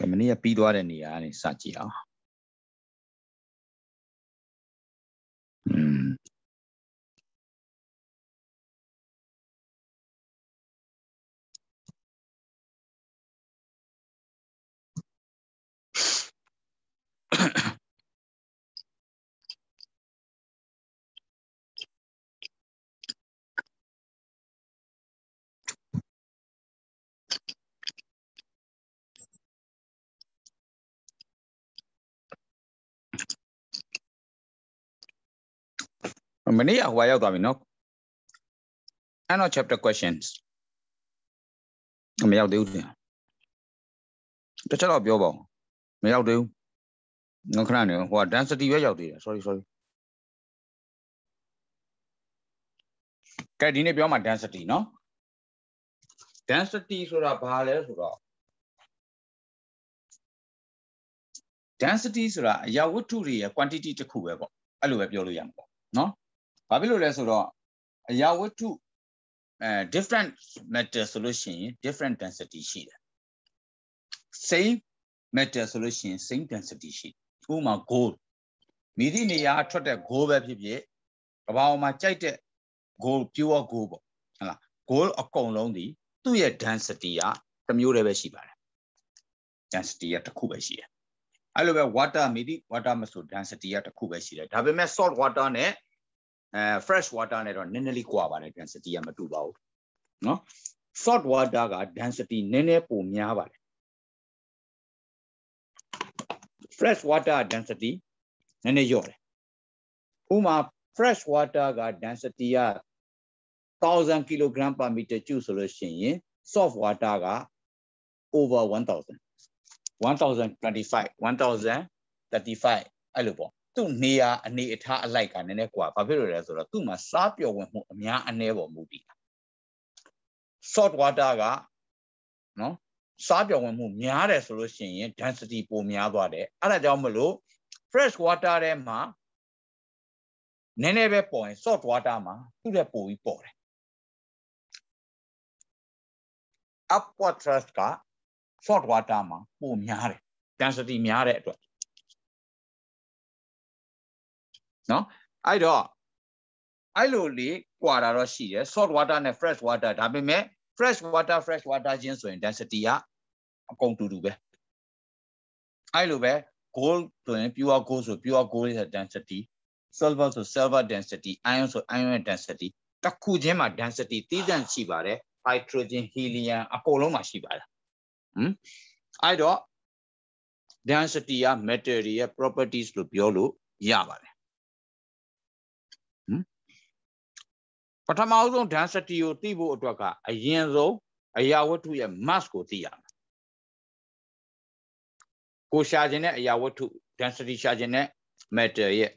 ကမနေ့ကပြီးသွားတဲ့နေရာကနေစကြည့်အောင်อืมမနေ့ကဟိုရောက်သွားပြီနော် end of chapter questions မရောက်သေးဘူးတင်တစ်ချက်တော့ပြောပါဦးမရောက်သေးဘူးငါခဏနေဟိုက density ပဲရောက်သေးတယ် sorry sorry ကဲဒီနေ့ပြောမှာ density နော် density ဆိုတာဘာလဲဆိုတော့ density ဆိုတာအရာဝတ္ထုတွေရဲ့ quantity တစ်ခုပဲပေါ့အဲ့လိုပဲပြောလို့ရမှာပေါ့နော်ဘာဖြစ်လို့လဲဆိုတော့အရာဝတ္ထုအဲ different matter ဆိုလို့ရှိရင် different density ရှိတယ် same matter ဆိုလို့ရှိရင် same density ရှိဥပမာ gold မိသည့်နေရာ ထွက်တဲ့ gold ပဲဖြစ်ဖြစ်ကဘာပေါ်မှာကြိုက်တဲ့ gold pure gold ပေါ့ဟုတ်လား gold အကုန်လုံးဒီသူ့ရဲ့ density ကတစ်မျိုးတည်းပဲရှိပါတယ် density ကတစ်ခုပဲရှိတယ်အဲ့လိုပဲ water မိသည့် water မဆို density ကတစ်ခုပဲရှိတယ်ဒါပေမဲ့ salt water နဲ့အဲ fresh water နဲ့တော့နည်းနည်းလေးကွာပါတယ် density ကမတူပါဘူးเนาะ salt water က density နည်းနည်းပိုများပါတယ် fresh water density နည်းနည်းလျော့တယ်ဥမာ fresh water က density က1000 kg per meter cube ဆိုလို့ရှိရင် soft water က over 1000 1025 1035အဲ့လိုပေါ့သူ့နေရာအနေအထားအလိုက်ကနည်းနည်းကွာဘာဖြစ်လို့လဲဆိုတော့သူ့မှာစားပျော်ဝင်မှုအများအနည်းပေါ်မူတည်တာ salt water ကနော်စားပြောင်းဝင်မှုများတယ်ဆိုလို့ရှိရင် density ပိုများသွားတယ်အဲ့ဒါကြောင့်မလို့ fresh water ထဲမှာနည်းနည်းပဲပေါ်ရင် salt water မှာသူ့ရဲ့ပိုပြီးပေါ်တယ် upward thrust က salt water မှာပိုများတယ် density များတဲ့အတွက်နော်အဲ့တော့အဲ့လိုလေးကွာတာတော့ရှိတယ် salt water နဲ့ fresh water ဒါပေမဲ့ fresh water fresh water ချင်းဆိုရင် density ကအကုန်တူတူပဲအဲ့လိုပဲ gold ဆိုရင် pure gold ဆို pure gold ရဲ့ density silver ဆို silver density iron ဆို iron ရဲ့ density တစ်ခုချင်းမှာ density တည်တံ့ရှိပါတယ် hydrogen helium အကုန်လုံးမှာရှိပါတယ်ဟမ်အဲ့တော့ density က material ရဲ့ properties လို့ပြောလို့ရပါတယ်ပထမအဆုံး density ကိုသိဖို့အတွက်ကအရင်ဆုံးအရာဝတ္ထုရဲ့ mass ကိုသိရမယ်ကိုရှာခြင်းတဲ့အရာဝတ္ထု density ရှာခြင်းတဲ့ matter ရဲ့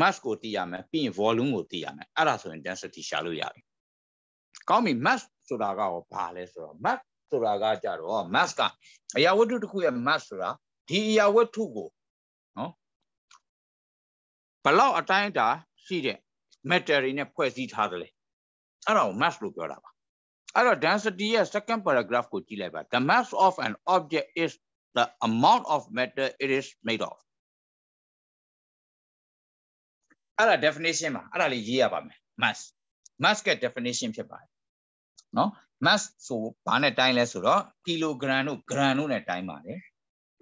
mass ကိုသိရမယ်ပြီးရင် volume ကိုသိရမယ်အဲ့ဒါဆိုရင် density ရှာလို့ရပြီကောင်းပြီ mass ဆိုတာကရောဘာလဲဆိုတော့ mass ဆိုတာကကြတော့ mass ကအရာဝတ္ထုတစ်ခုရဲ့ mass ဆိုတာဒီအရာဝတ္ထုကိုနော်ဘလောက်အတိုင်းအတာရှိတဲ့ matter တွေနဲ့ဖွဲ့စည်းထားသလဲအဲ့ဒါကို mass လို့ပြောတာပါအဲ့တော့ density ရဲ့ second paragraph ကိုကြည့်လိုက်ပါ the mass of an object is the amount of matter it is made of အဲ့ဒါ definition ပါအဲ့ဒါလေးရေးရပါမယ် mass mass က definition ဖြစ်ပါတယ်နော် mass ဆိုဘာနဲ့တိုင်းလဲဆိုတော့ kilogram တို့ gram တို့နဲ့တိုင်းပါတယ်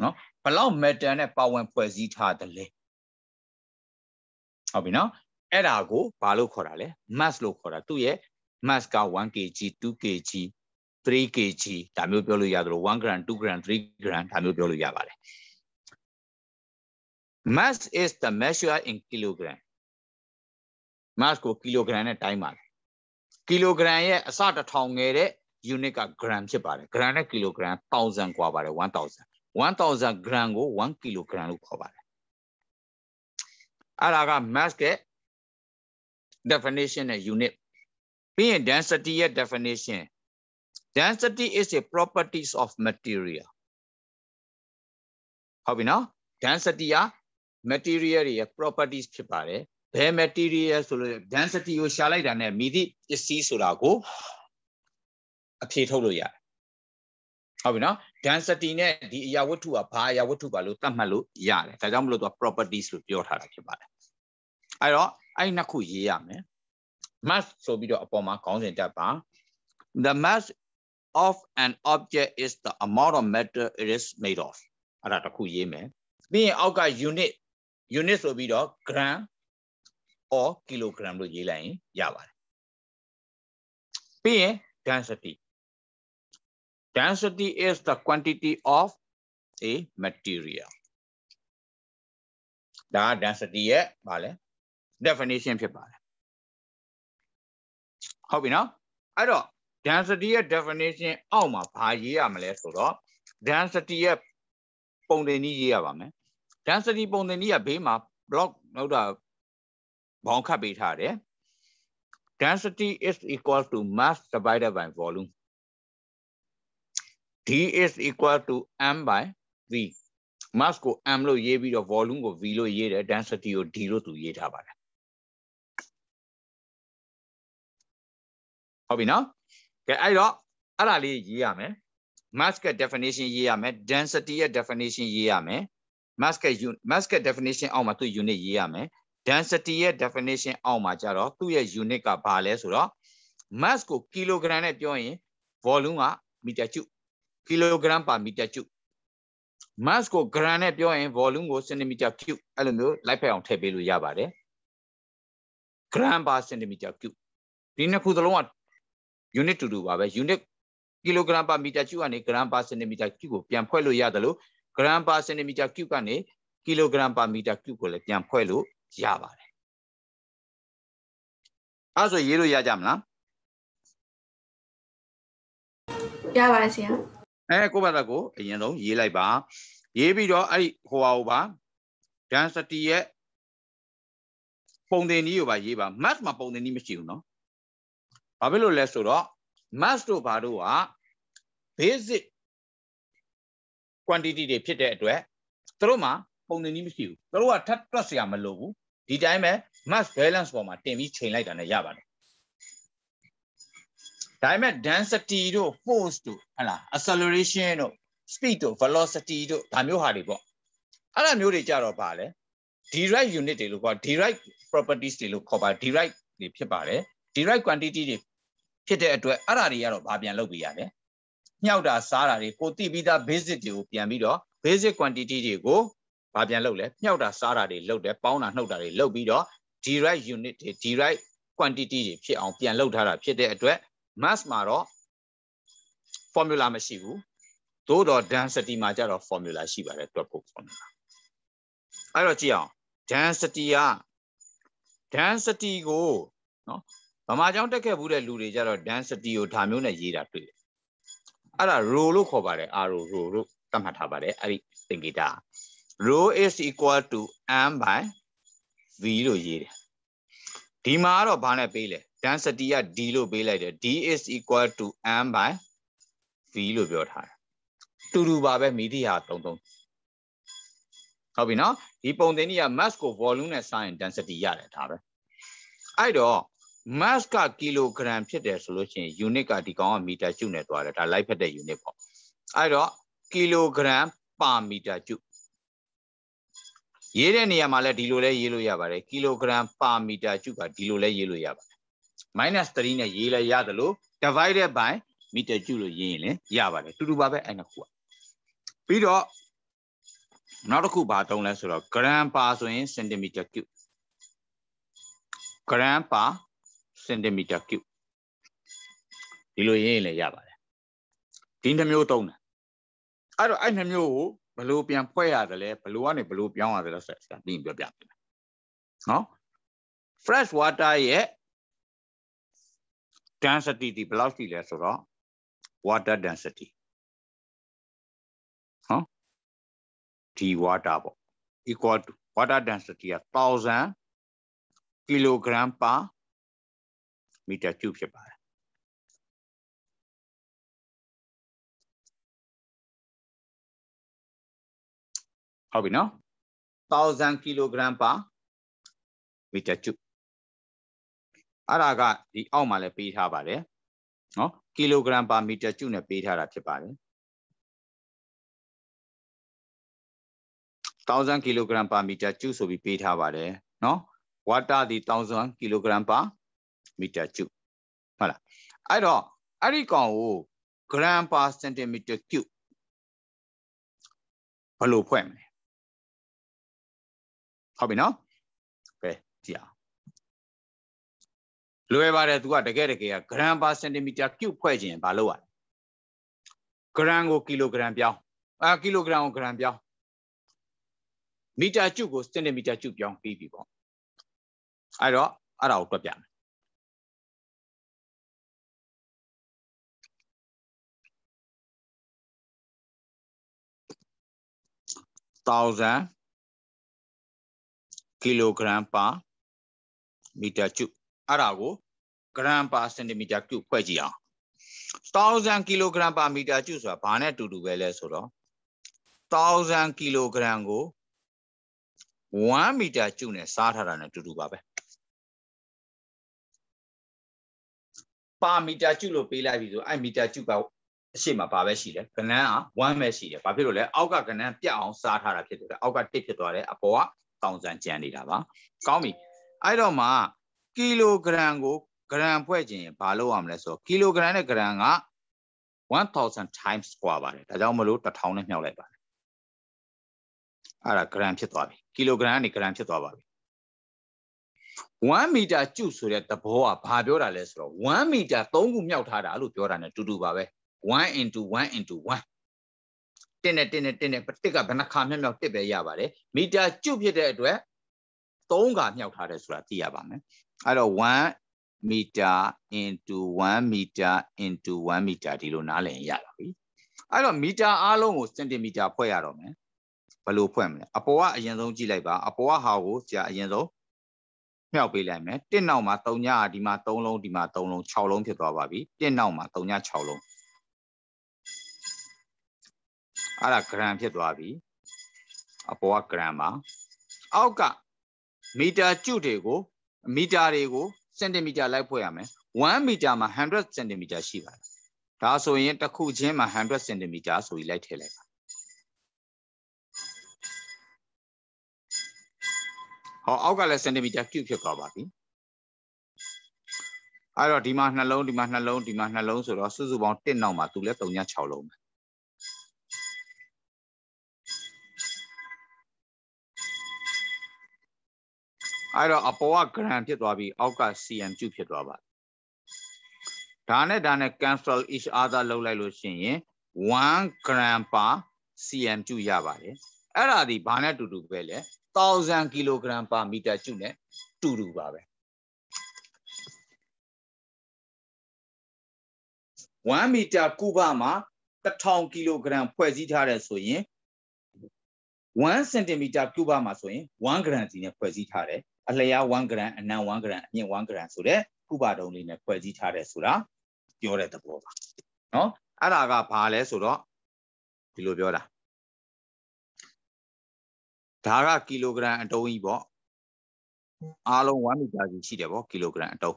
နော်ဘလောက် matter နဲ့ပါဝင်ဖွဲ့စည်းထားတယ်လဲဟုတ်ပြီနော်အဲ့ဒါကိုဘာလို့ခေါ်တာလဲ mass လို့ခေါ်တာသူ့ရဲ့ mass က 1kg 2kg 3kg ဒါမျိုးပြောလို့ရသလို 1g 2g 3g ဒါမျိုးပြောလို့ရပါတယ် mass is the measure in kilogram mass ကို kilogram နဲ့တိုင်းပါတယ် kilogram ရဲ့အစတစ်ထောင်ငယ်တဲ့ unit က gram ဖြစ်ပါတယ် gram နဲ့ kilogram 1000กว่าပါတယ်1000 1000 gram ကို1 kilogram လို့ခေါ်ပါတယ်အဲ့ဒါက mass ရဲ့ definition နဲ့ unit ပြီးရင် density ရဲ့ definition density is a properties of material ဟုတ်ပြီနော် density က material တွေရဲ့ properties ဖြစ်ပါတယ်ဘယ် material ဆိုလို့ density ကိုရှာလိုက်တာနဲ့မိသည့်ပစ္စည်းဆိုတာကိုအဖြေထုတ်လို့ရတယ်ဟုတ်ပြီနော် density နဲ့ဒီအရာဝတ္ထုကဘာအရာဝတ္ထုပါလို့သတ်မှတ်လို့ရတယ်ဒါကြောင့်မလို့သူက properties လို့ပြောထားတာဖြစ်ပါတယ်အဲ့တော့အဲ့နှစ်ခုရေးရမယ် mass ဆိုပြီးတော့အပေါ်မှာခေါင်းစဉ်တက်ပါ the mass of an object is the amount of matter it is made of အဲ့ဒါတစ်ခုရေးမယ်ပြီးရင်အောက်က unit unit ဆိုပြီးတော့ gram or kilogram လို့ရေးလိုက်ရင်ရပါတယ်ပြီးရင် density density is the quantity of a material ဒါ density ရဲ့ဗာလဲ definition ဖြစ်ပါတယ်ဟုတ်ပြီနော်အဲ့တော့ density ရဲ့ definition အောက်မှာဘာရေးရမလဲဆိုတော့ density ရဲ့ပုံသဏ္ဍာန်ရေးရပါမယ် density ပုံသဏ္ဍာန်ကဘေးမှာ block လောက်တာဘောင်းခတ်ပေးထားတယ် density is equal to mass divided by volume d is equal to m by v mass ကို m လို့ရေးပြီးတော့ volume ကို v လို့ရေးတယ် density ကို d လို့သူရေးထားပါတယ်ဟုတ်ပြီနော်ကဲအဲ့တော့အဲ့ဒါလေးရေးရမယ် mask definition ရေးရမယ် density ရဲ့ definition ရေးရမယ် mask mask definition အောက်မှာသူ့ unit ရေးရမယ် density ရဲ့ definition အောက်မှာကြတော့သူ့ရဲ့ unit ကဘာလဲဆိုတော့ mass ကို kilogram နဲ့ပြောရင် volume က meter cube kilogram per meter cube mass ကို gram နဲ့ပြောရင် volume ကို centimeter cube အဲ့လိုမျိုးလိုက်ဖက်အောင်ထည့်ပေးလို့ရပါတယ် gram per centimeter cube ဒီနှစ်ခုသလုံးက unit တူတူပါပဲ unit kilogram per meter cube ကနေ gram per centimeter cube ကိုပြန်ဖွဲ့လို့ရတယ်လို့ gram per centimeter cube ကနေ kilogram per meter cube ကိုလည်းပြန်ဖွဲ့လို့ရပါတယ်အဲဆိုရေးလို့ရကြမလားရပါတယ်ဆရာအဲကိုဘာသာကိုအရင်ဆုံးရေးလိုက်ပါရေးပြီးတော့အဲ့ဒီဟိုဟာဟိုပါ density ရဲ့ပုံသင်နည်းကိုပါရေးပါ math မှာပုံသင်နည်းမရှိဘူးเนาะဘာဖြစ်လို့လဲဆိုတော့ mass တို့ဘာတို့က basic quantity တွေဖြစ်တဲ့အတွက်သူတို့မှာပုံသဏ္ဍာန်မရှိဘူးသူတို့ကထပ်တွက်စရာမလိုဘူးဒီတိုင်းပဲ mass balance ပေါ်မှာတင်ပြီးချိန်လိုက်တာနဲ့ရပါတယ်ဒါပေမဲ့ density တို့ force တို့ဟလာ acceleration တို့ speed တို့ velocity တို့ဒါမျိုးဟာတွေပေါ့အဲ့ဒါမျိုးတွေကြတော့ပါလေ derived unit တွေလို့ခေါ် derived properties တွေလို့ခေါ်ပါ derived တွေဖြစ်ပါတယ်ဒီ right quantity တွေဖြစ်တဲ့အတွက်အဲ့ဒါတွေကတော့ဘာပြန်လုပ်ပေးရလဲညှောက်တာစားတာတွေကိုတိပြီးသား basic တွေကိုပြန်ပြီးတော့ basic quantity တွေကိုဘာပြန်လုပ်လဲညှောက်တာစားတာတွေလုပ်တယ်ပေါင်းတာနှုတ်တာတွေလုပ်ပြီးတော့ derived unit တွေ derived quantity တွေဖြစ်အောင်ပြန်လုပ်ထားတာဖြစ်တဲ့အတွက် mass မှာတော့ formula မရှိဘူးသို့တော့ density မှာကျတော့ formula ရှိပါတယ်တွက်ဖို့ formula အဲ့တော့ကြည့်အောင် density က density ကိုနော်ဗမာကျောင်းတက်ခဲ့ဘူးတဲ့လူတွေကြတော့ density ကိုဓာမျိုးနဲ့ရေးတာတွေ့တယ်အဲ့ဒါ row လို့ခေါ်ပါတယ် r row row လို့သတ်မှတ်ထားပါတယ်အဲ့ဒီသင်္ကေတ row is equal to m by v လို့ရေးတယ်ဒီမှာကတော့ဘာနဲ့ပေးလဲ density က d လို့ပေးလိုက်တယ် d is equal to m by v လို့ပြောထားတယ်တူတူပါပဲမိတိဟာတုံတုံဟုတ်ပြီနော်ဒီပုံသင်ကြီးက mass ကို volume နဲ့ sin density ရတယ်ဒါပဲအဲ့တော့ mass ကကီလိုဂရမ်ဖြစ်တယ်ဆိုလို့ရှိရင် unit ကဒီကောင်ကမီတာကျုနဲ့သွားတယ်ဒါလိုက်ဖက်တဲ့ unit ပေါ့အဲ့တော့ကီလိုဂရမ်ပါမီတာကျုရေးတဲ့နေရာမှာလည်းဒီလိုလဲရေးလို့ရပါတယ်ကီလိုဂရမ်ပါမီတာကျုကဒီလိုလဲရေးလို့ရပါတယ် minus 3နဲ့ရေးလဲရတယ်လို့ divided by မီတာကျုလို့ရေးရင်လည်းရပါတယ်တူတူပါပဲအဲ့နှစ်ခုကပြီးတော့နောက်တစ်ခုဘာတုံးလဲဆိုတော့ gram per ဆိုရင် centimeter cube gram per စင်တီမီတာကျူဒီလိုရင်းရင်လည်းရပါတယ်ဒီနှမျိုးသုံးတယ်အဲ့တော့အဲ့နှမျိုးကိုဘလို့ပြန်ဖွဲ့ရတယ်လဲဘလို့ကနေဘလို့ပြောင်းရတယ်လဲဆက်ဆက်ပြီးပြောပြပေးမယ်နော် fresh water ရဲ့ density ဒီဘယ်လောက်ရှိလဲဆိုတော့ water density ဟောဒီ water ပေါ့ equal to water density က1000 kilogram per မီတာကျုဖြစ်ပါတယ်ဟုတ်ပြီနော်1000 kg per meter cube အဲ့ဒါကဒီအောက်မှာလည်းပေးထားပါတယ်နော် kg per meter cube နဲ့ပေးထားတာဖြစ်ပါတယ်1000 kg per meter cube ဆိုပြီးပေးထားပါတယ်နော် water ဒီ1000 kg per မီတာကျူဟုတ်လားအဲ့တော့အဲ့ဒီကောင်ကို gram per centimeter cube ဘယ်လိုဖွဲ့မလဲဟုတ်ပြီနော်ကဲကြည့်အောင်လွယ်ပါတယ်သူကတကယ်တကယ်က gram per centimeter cube ဖွဲ့ခြင်းဘာလို့ ਆ လဲ gram ကို kilogram ပြောင်းအာ kilogram ကို gram ပြောင်းမီတာကျုပ်ကိုစင်တီမီတာကျုပ်ပြောင်းပြီးပြီပေါ့အဲ့တော့အဲ့ဒါကိုတွက်ပြမယ်1000 kg per meter cube အဲ့ဒါကို gram per centimeter cube ဖွဲ့ကြည့်အောင်1000 kg per meter cube ဆိုတာဘာနဲ့တူတူပဲလဲဆိုတော့1000 kg ကို1 meter cube နဲ့စားထားတာနဲ့တူတူပါပဲ per meter cube လို့ပေးလိုက်ပြီဆိုအဲ့ meter cube ကအရှိမပါပဲရှိတယ်ကဏန်းက1ပဲရှိတယ်ဘာဖြစ်လို့လဲအောက်ကကဏန်းပြတ်အောင်စားထားတာဖြစ်တယ်အောက်က1ဖြစ်သွားတယ်အပေါ်ကတောင်စံကျန်နေတာပါကောင်းပြီအဲ့တော့မှကီလိုဂရမ်ကိုဂရမ်ဖွဲ့ခြင်းဘာလို့ရမလဲဆိုတော့ကီလိုဂရမ်နဲ့ဂရမ်က1000 times square ပါတယ်ဒါကြောင့်မလို့1000နဲ့မြှောက်လိုက်ပါတယ်အဲ့ဒါဂရမ်ဖြစ်သွားပြီကီလိုဂရမ်ကနေဂရမ်ဖြစ်သွားပါပြီ1မီတာကျုဆိုတဲ့သဘောကဘာပြောတာလဲဆိုတော့1မီတာ3ခုမြောက်ထားတာလို့ပြောတာ ਨੇ တူတူပါပဲ1 into 1 into 1တင်းနဲ့တင်းနဲ့တင်းနဲ့တစ်ကဘယ်နှခါမြောက်မြောက်တစ်ပဲရပါတယ်မီတာကျုပ်ဖြစ်တဲ့အတွက်3ခါမြောက်ထားတယ်ဆိုတာသိရပါမယ်အဲ့တော့1 meter into 1 meter into 1 meter ဒီလိုနားလည်ရတာပြီအဲ့တော့မီတာအားလုံးကို centimeter ဖွဲ့ရတော့မယ်ဘယ်လိုဖွဲ့မလဲအပေါ်ကအရင်ဆုံးကြည့်လိုက်ပါအပေါ်ကဟာကိုကြာအရင်ဆုံးမြောက်ပေးလိုက်မယ်တစ်နောက်မှာ3ညဒီမှာ3လုံးဒီမှာ3လုံး6လုံးဖြစ်သွားပါပြီတစ်နောက်မှာ3ည6လုံးအဲ့ဒါ gram ဖြစ်သွားပြီ အပေါ်က gram ပါအောက်ကမီတာကျုတွေကိုမီတာတွေကိုစင်တီမီတာလိုက်ဖွဲ့ရမယ်1မီတာမှာ100စင်တီမီတာရှိပါတယ်ဒါဆိုရင်တစ်ခုချင်းမှာ100စင်တီမီတာဆိုပြီးလိုက်ထည့်လိုက်ပါဟောအောက်ကလည်းစင်တီမီတာကျုဖြစ်သွားပါပြီအဲ့တော့ဒီမှာနှလုံးဒီမှာနှလုံးဒီမှာနှလုံးဆိုတော့စုစုပေါင်း1နောက်မှာသူလည်း3ည6လုံးပဲအဲ့တော့အပေါ်က gram ဖြစ်သွားပြီးအောက်က cm3 ဖြစ်သွားပါဒါနဲ့ဒါနဲ့ cancel each other လုပ်လိုက်လို့ရှိရင်1 gram per cm3 ရပါတယ်အဲ့ဒါဒီဘာနဲ့တူတူပဲလဲ1000 kg per meter ကျုနဲ့တူတူပါပဲ1မီတာကုဘမှာ1000ကီလိုဂရမ်ဖွဲ့စည်းထားတယ်ဆိုရင်1စင်တီမီတာကုဘမှာဆိုရင်1ဂရမ်စီနဲ့ဖွဲ့စည်းထားတယ်အလျား1 gram အနံ1 gram အမြင့်1 gram ဆိုတဲ့ခုပါတုံးလေးနဲ့ဖွဲ့စည်းထားတယ်ဆိုတာပြောတဲ့သဘောပါနော်အဲ့ဒါကဘာလဲဆိုတော့ဒီလိုပြောတာဒါကကီလိုဂရမ်အတုံးကြီးပေါ့အားလုံး1မီတာကြီးရှိတယ်ပေါ့ကီလိုဂရမ်အတုံး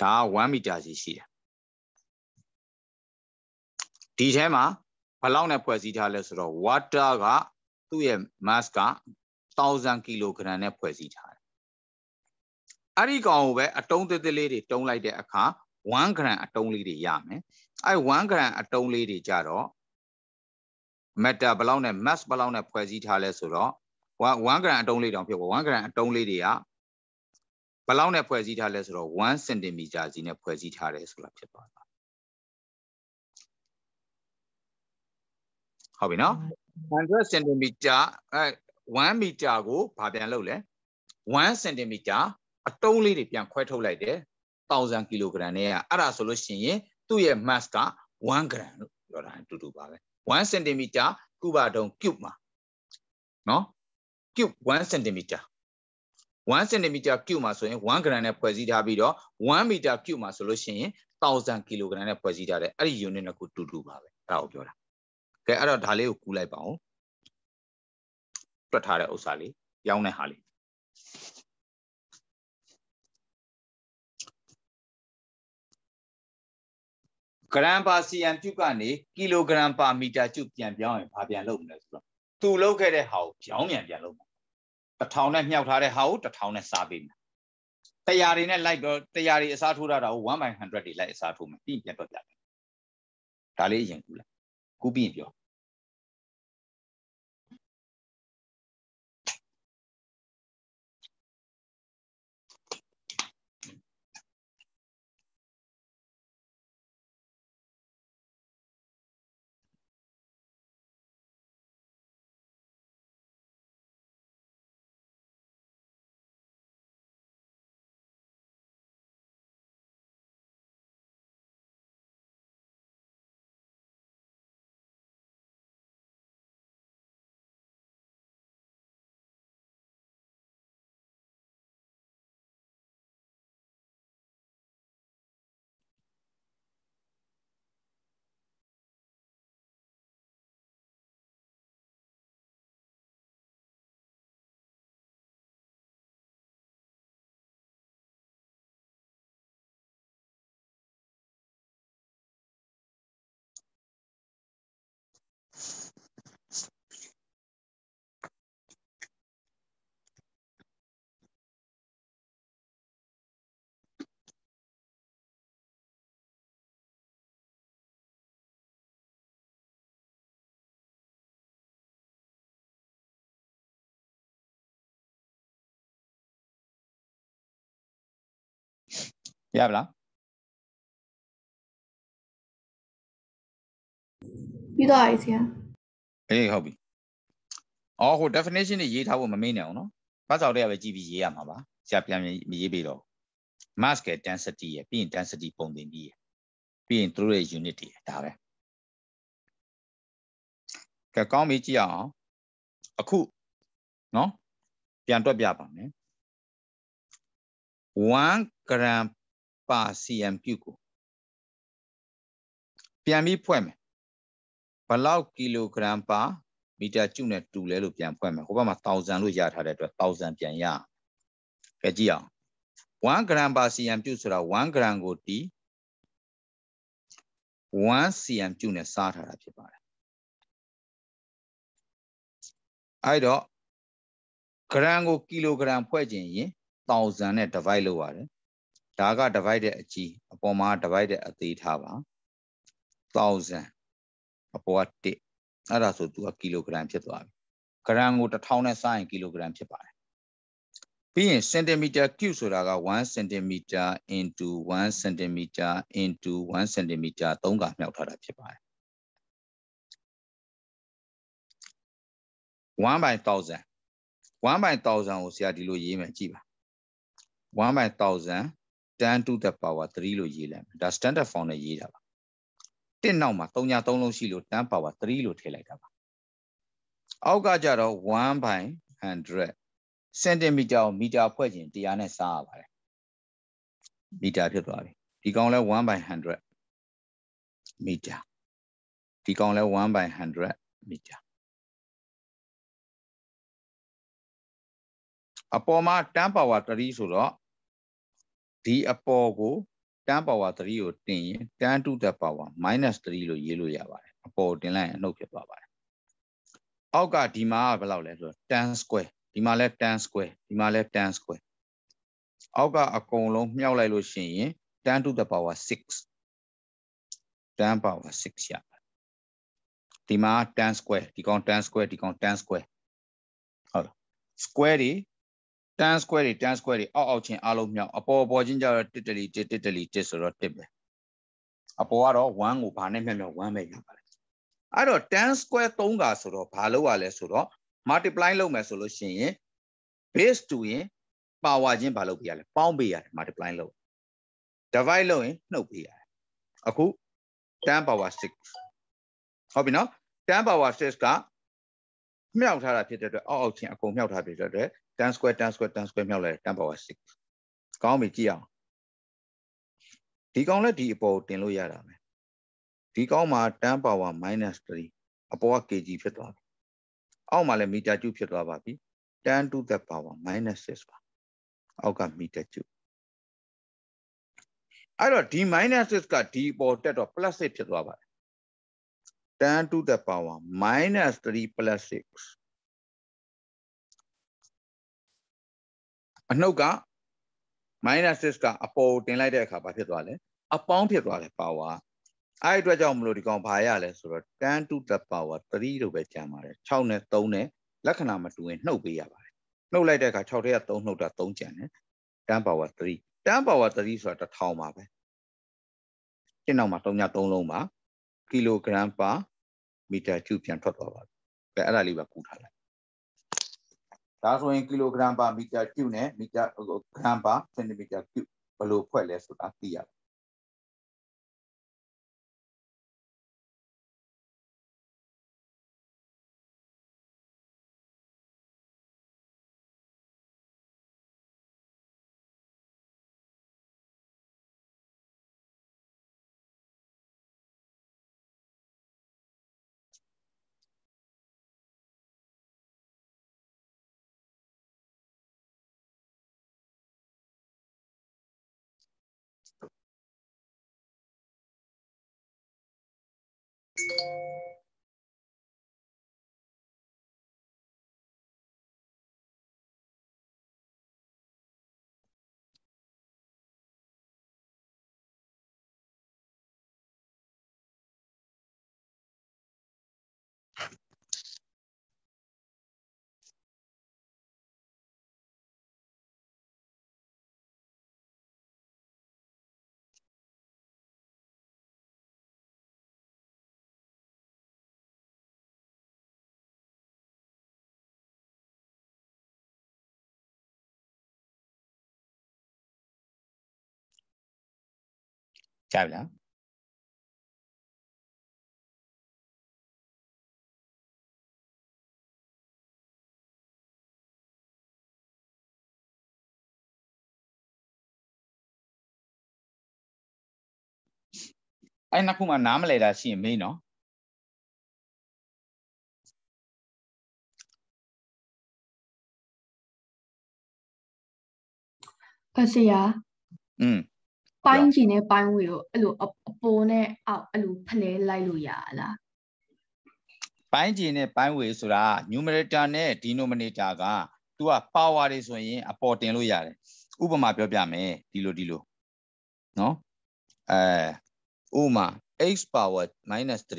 ဒါ1မီတာကြီးရှိတယ်ဒီထဲမှာဘလောက်နဲ့ဖွဲ့စည်းထားလဲဆိုတော့ water ကသူ့ရဲ့ mass က1000 kg နဲ့ဖွဲ့စည်းထားတယ်။အဲ့ဒီကောင်ကိုပဲအတုံးသေးသေးလေးတွေတုံးလိုက်တဲ့အခါ1 gram အတုံးလေးတွေရမယ်။အဲ့1 gram အတုံးလေးတွေကြတော့ matter ဘလောက်နဲ့ mass ဘလောက်နဲ့ဖွဲ့စည်းထားလဲဆိုတော့1 gram အတုံးလေးတောင်ဖြစ်ပေါ့1 gram အတုံးလေးတွေကဘလောက်နဲ့ဖွဲ့စည်းထားလဲဆိုတော့1 cm စီနဲ့ဖွဲ့စည်းထားတယ်ဆိုတာဖြစ်ပါတယ်ဟုတ်ပြီနော်100 cm အဲ1မီတာကိုဘာပြန်လုပ်လဲ1 cm အတုံးလေးတွေပြန်ခွဲထုတ်လိုက်တယ်1000 kg နဲ့ကအဲ့ဒါဆိုလို့ရှိရင်သူ့ရဲ့ mass က1 gram လို့ပြောတာအတူတူပါပဲ1 cm ကုဘတုံး cube မှာနော် cube 1 cm 1 cm cube မှာဆိုရင်1 gram နဲ့ဖွဲ့စည်းထားပြီးတော့1 meter cube မှာဆိုလို့ရှိရင်1000 kg နဲ့ဖွဲ့စည်းထားတယ်အဲ့ဒီ unit ကတူတူပါပဲအဲ့ဒါကိုပြောတာကဲအဲ့တော့ဒါလေးကိုကူးလိုက်ပါအောင်တွက်ထားတဲ့ဥစ္စာလေးရောင်းတဲ့ဟာလေးဂရမ်ပါစီယမ်ကျုပ်ကနေကီလိုဂရမ်ပါမီတာကျုပ်ပြန်ပြောင်းရင်ဘာပြန်လုပ်မလဲဆိုတော့သူလုပ်ခဲ့တဲ့ဟာကိုကြောင်းပြန်ပြန်လုပ်မှာတထောင်နဲ့မြောက်ထားတဲ့ဟာကိုတထောင်နဲ့စားပေးမှာတရာတွေနဲ့လိုက်တော့တရာတွေအစားထိုးတာတော့1/100တွေလိုက်အစားထိုးမှာပြီးပြန်တော့ပြတယ်ဒါလေးအရင်ကူလိုက်ကူပြီးရင်ပြောရပါလားပြီးတော့ရေးဆရာအေးဟုတ်ပြီအော်ဟို definition တွေရေးထားဖို့မမေ့နဲ့အောင်နော်ဘတ်စောက်တွေကပဲကြည့်ပြီးရေးရမှာပါဆရာပြန်ပြန်ရေးပေးတော့ mass က density ရပြီးရင် density ပုံသင်ပြီးရပြီးရင်သူတို့ရဲ့ unit တွေဒါပဲကဲကောင်းပြီကြည့်အောင်အခုနော်ပြန်တွက်ပြပါမယ်1 gram ပါစီယံပြုတ်ကိုပြန်ပြီးဖွဲ့မယ်ဘလောက်ကီလိုဂရမ်ပါ မီတာကျုပ်နဲ့တူလဲလို့ပြန်ဖွဲ့မယ်ဟိုဘက်မှာ1000လို့ရထားတဲ့အတွက်1000ပြန်ရကြည့်ကြည့်အောင်1 gram per cm ပြုဆိုတာ1 gram ကိုတီ1 cm ပြုနဲ့စားထားတာဖြစ်ပါတယ်အဲ့တော့ gram ကို kilogram ဖွဲ့ခြင်းရင်1000နဲ့ divide လုပ်ရတယ်ဒါက divide တဲ့အကြီးအပေါ်မှာ divide တဲ့အသေးထားပါ1000အပေါ်က1အဲ့ဒါဆိုသူကကီလိုဂရမ်ဖြစ်သွားပြီဂရမ်ကို1000နဲ့စရင်ကီလိုဂရမ်ဖြစ်ပါတယ်ပြီးရင် centimeter cube ဆိုတာက1 cm into 1 cm into 1 cm သုံးကမြောက်ထားတာဖြစ်ပါတယ်1 by 1000 1 by 1000ကိုဆရာဒီလိုရေးမယ်ကြည့်ပါ1 by 1000 10 to the power 3လို့ရေးလိုက်မယ်ဒါ standard form နဲ့ရေးတာပါတစ်နောက်မှာ3ည3လုံးရှိလို့10 power 3လို့ထည့်လိုက်တာပါအောက်ကကြတော့1 by 100စင်တီမီတာကိုမီတာဖွဲ့ခြင်းတရားနဲ့စားရပါတယ်မီတာဖြစ်သွားပြီဒီကောင်လဲ1 by 100မီတာဒီကောင်လဲ1 by 100မီတာအပေါ်မှာ10 power 3ဆိုတော့ဒီအပေါ်ကို10 power 3ကိုတင်ရင်10 to the power minus 3လို့ရေးလို့ရပါတယ်အပေါ်တင်လိုက်ရင်အနှုတ်ဖြစ်သွားပါတယ်အောက်ကဒီမှာကဘယ်လောက်လဲဆိုတော့10 square ဒီမှာလဲ10 square ဒီမှာလဲ10 square အောက်ကအကုန်လုံးမြှောက်လိုက်လို့ရှိရင်10 to the power 6 10 power 6ရဒီမှာ10 square ဒီကောင်10 square ဒီကောင်10 square ဟုတ်လား square တွေ tan square တွေ tan square တွေအောက်အောက်ချင်းအားလုံးမြောက်အပေါ်အပေါ်ချင်းကြတော့တစ်တလီတစ်တစ်တလီတစ်ဆိုတော့တစ်ပဲအပေါ်ကတော့1ကိုဘာနဲ့မျှမျှ1ပဲရပါတယ်အဲ့တော့ tan square 3ကဆိုတော့ဘာလို့ ਆ လဲဆိုတော့ multiply လုပ်မယ်ဆိုလို့ရှိရင် base တူရင် power ချင်းဘာလုပ်ပေးရလဲပေါင်းပေးရတယ် multiply လုပ် divide လုပ်ရင်နှုတ်ပေးရတယ်အခု10 power 6ဟုတ်ပြီနော်10 power 6ကမြောက်ထားတာဖြစ်တဲ့အတွက်အောက်အောက်ချင်းအကုန်မြောက်ထားပြီတဲ့အတွက် tan square tan square tan square မြောက်လိုက် tan power 6ကောင်းပြီကြည့်အောင်ဒီကောင်လည်းဒီအပေါ်တင်လို့ရတာပဲဒီကောင်မှာ tan power -3 အပေါ်က kg ဖြစ်သွားပြီအောက်မှာလည်းမီတာကျုဖြစ်သွားပါပြီ tan to the power -6 ပါအောက်ကမီတာကျုအဲ့တော့ဒီ -6 ကဒီအပေါ်တက်တော့ +6 ဖြစ်သွားပါတယ် tan to the power -3 + 6အနှုတ်က -6 ကအပေါ်တင်လိုက်တဲ့အခါဘာဖြစ်သွားလဲအပေါင်းဖြစ်သွားတယ် power အဲ့အတွက်ကြောင့်မလို့ဒီကောင်ဘာရလဲဆိုတော့10 to the power 3လို့ပဲကြံပါတယ်6နဲ့3နဲ့လက္ခဏာမတူရင်နှုတ်ပေးရပါတယ်နှုတ်လိုက်တဲ့အခါ6ထဲက3နှုတ်တာ3ကြံတယ်10 power 3 10 power 3ဆိုတာ1000ပါပဲရှင်းအောင်မှာ3ည3လုံးပါကီလိုဂရမ်ပါမီတာကျူပြန်ထွက်သွားပါပြီ။ဒါအဲ့ဒါလေးပဲပူထားလိုက်ဒါဆိုရင်ကီလိုဂရမ်ပါမီတာကျုနဲ့မီတာဂရမ်ပါစင်တီမီတာကျုဘယ်လိုဖွဲ့လဲဆိုတာသိရတယ် Chào Anh nó cũng mà nắm lấy là xin mấy nó. Ờ, gì ạ? Ừ. ပိုင်းကျင်တဲ့ပိုင်းဝေကိုအဲ့လိုအပေါ်နဲ့အောက်အဲ့လိုဖလဲလိုက်လို့ရလားပိုင်းကျင်တဲ့ပိုင်းဝေဆိုတာ numerator နဲ့ denominator ကသူက power တွေဆိုရင်အပေါ်တင်လို့ရတယ်ဥပမာပြောပြမယ်ဒီလိုဒီလိုနော်အဲဥမာ x power -3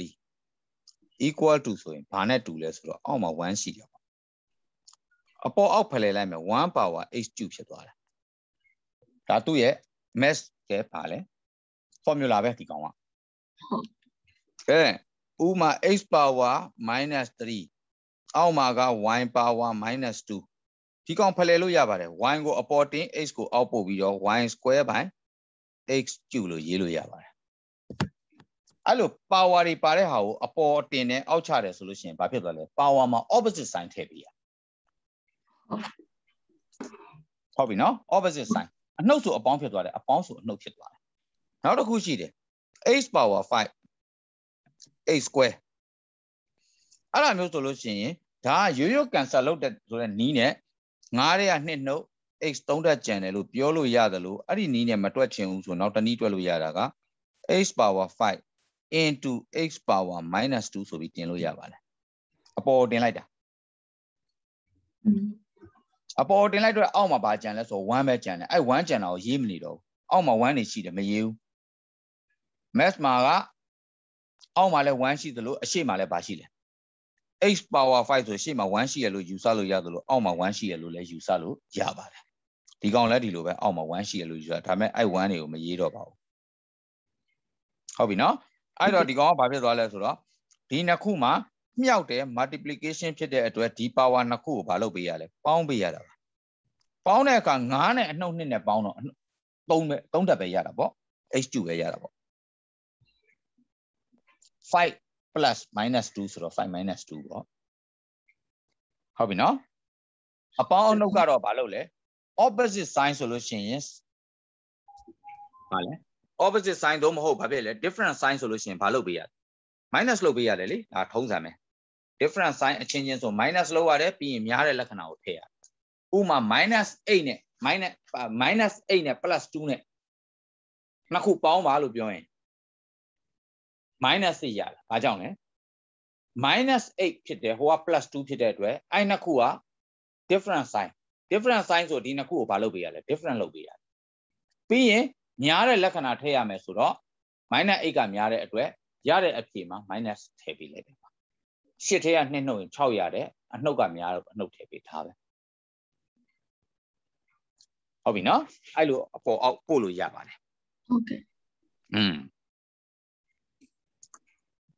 equal to ဆိုရင်ဘာနဲ့တူလဲဆိုတော့အောက်မှာ1ရှိတယ်ပေါ့အပေါ်အောက်ဖလှယ်လိုက်မယ်1 power x cube ဖြစ်သွားတာဒါသူ့ရဲ့ mass ကဲပါလဲ formula ပဲဒီကောင်ကဟုတ်ကဲဥမာ x power -3 အောက်မှာက y power -2 ဒီကောင်ဖလှယ်လို့ရပါတယ် y ကိုအပေါ်တင် x ကိုအောက်ပို့ပြီးတော့ y square by x ကျူလို့ရေးလို့ရပါတယ်အဲ့လို power တွေပါတဲ့ဟာကိုအပေါ်တင်နဲ့အောက်ချတယ်ဆိုလို့ရှိရင်ဘာဖြစ်သွားလဲ power မှာ opposite sign ထည့်ပေးရဟုတ်ပြီနော် opposite sign အနှုတ်ဆိုအပေါင်းဖြစ်သွားတယ်အပေါင်းဆိုအနှုတ်ဖြစ်သွားတယ်နောက်တစ်ခုရှိတယ် h power 5 h square အဲ့ဒါမျိုးဆိုလို့ရှိရင်ဒါကရိုးရိုးကန်ဆာလောက်တဲ့ဆိုတဲ့နီးနဲ့9ရက်နှစ်နှုတ် x 3တက်ကြံတယ်လို့ပြောလို့ရတယ်လို့အဲ့ဒီနီးနဲ့မတွက်ချင်ဘူးဆိုတော့နောက်တနည်းတွက်လို့ရတာက x power 5 into x power -2 ဆိုပြီးတင်လို့ရပါတယ်အပေါ်တင်လိုက်တာအပေါ်တင်လိုက်တော့အောက်မှာဘာကြံလဲဆို1ပဲကြံတယ်အဲ့1ကြံတာကိုရေးမနေတော့ဘူးအောက်မှာ1နေရှိတယ်မရေးဘူး math မှာကအောက်မှာလည်း1ရှိသလိုအရှိမှာလည်းဘာရှိလဲ x power 5ဆိုရှေ့မှာ1ရှိရလို့ယူဆလို့ရသလိုအောက်မှာ1ရှိရလို့လည်းယူဆလို့ရပါတယ်ဒီကောင်လည်းဒီလိုပဲအောက်မှာ1ရှိရလို့ယူဆဒါပေမဲ့အဲ့1တွေကိုမရေးတော့ပါဘူးဟုတ်ပြီနော်အဲ့တော့ဒီကောင်ကဘာဖြစ်သွားလဲဆိုတော့ဒီနှစ်ခုမှာမြောက်တယ် multiplication ဖြစ်တဲ့အတွက်ဒီ power နှစ်ခုကိုဘာလုပ်ပေးရလဲပေါင်းပေးရတာပါပေါင်းတဲ့အခါ9နဲ့အနှုတ်2နဲ့ပေါင်းတော့3ပဲ3တက်ပဲရတာပေါ့ h2 ပဲရတာပေါ့5 plus minus 2ဆိုတော့5 minus 2ပေါ့ဟုတ်ပြီနော်အပေါင်းအနှုတ်ကတော့ဘာလုပ်လဲ opposite sign ဆိုလို့ရှိရင်ဘာလဲ opposite sign တော့မဟုတ်ဘာဖြစ်လဲ different sign ဆိုလို့ရှိရင်ဘာလုပ်ပေးရလဲ minus လုပ်ပေးရတယ်လေဒါထုံးစံပဲ different sign အချင်းချင်းဆို minus လုပ်ရတယ်ပြီးရင်များတဲ့လက္ခဏာကိုထည့်ရတယ်ဥမာ minus 8နဲ့ minus minus 8နဲ့ plus 2နဲ့နှစ်ခုပေါင်းပါလို့ပြောရင် minus 8ရတယ်ဘာကြောင့်လဲ minus 8ဖြစ်တယ်ဟိုက plus 2ဖြစ်တဲ့အတွက်အဲ့နှစ်ခုက different sign different sign ဆိုဒီနှစ်ခုကိုဘာလုပ်ပေးရလဲ different လုပ်ပေးရတယ်ပြီးရင်များတဲ့လက္ခဏာထည့်ရမယ်ဆိုတော့ minus 8ကများတဲ့အတွက်ရတဲ့အဖြေမှာ minus ထည့်ပေးလိုက်တယ်ပါရှစ်ထဲကနှစ်နှုတ်ရင်6ရတယ်အနှုတ်ကများတော့အနှုတ်ထည့်ပေးထားပဲဟုတ်ပြီနော်အဲ့လိုအပေါ်အောက်ပို့လို့ရပါတယ်ဟုတ်ကဲ့อืม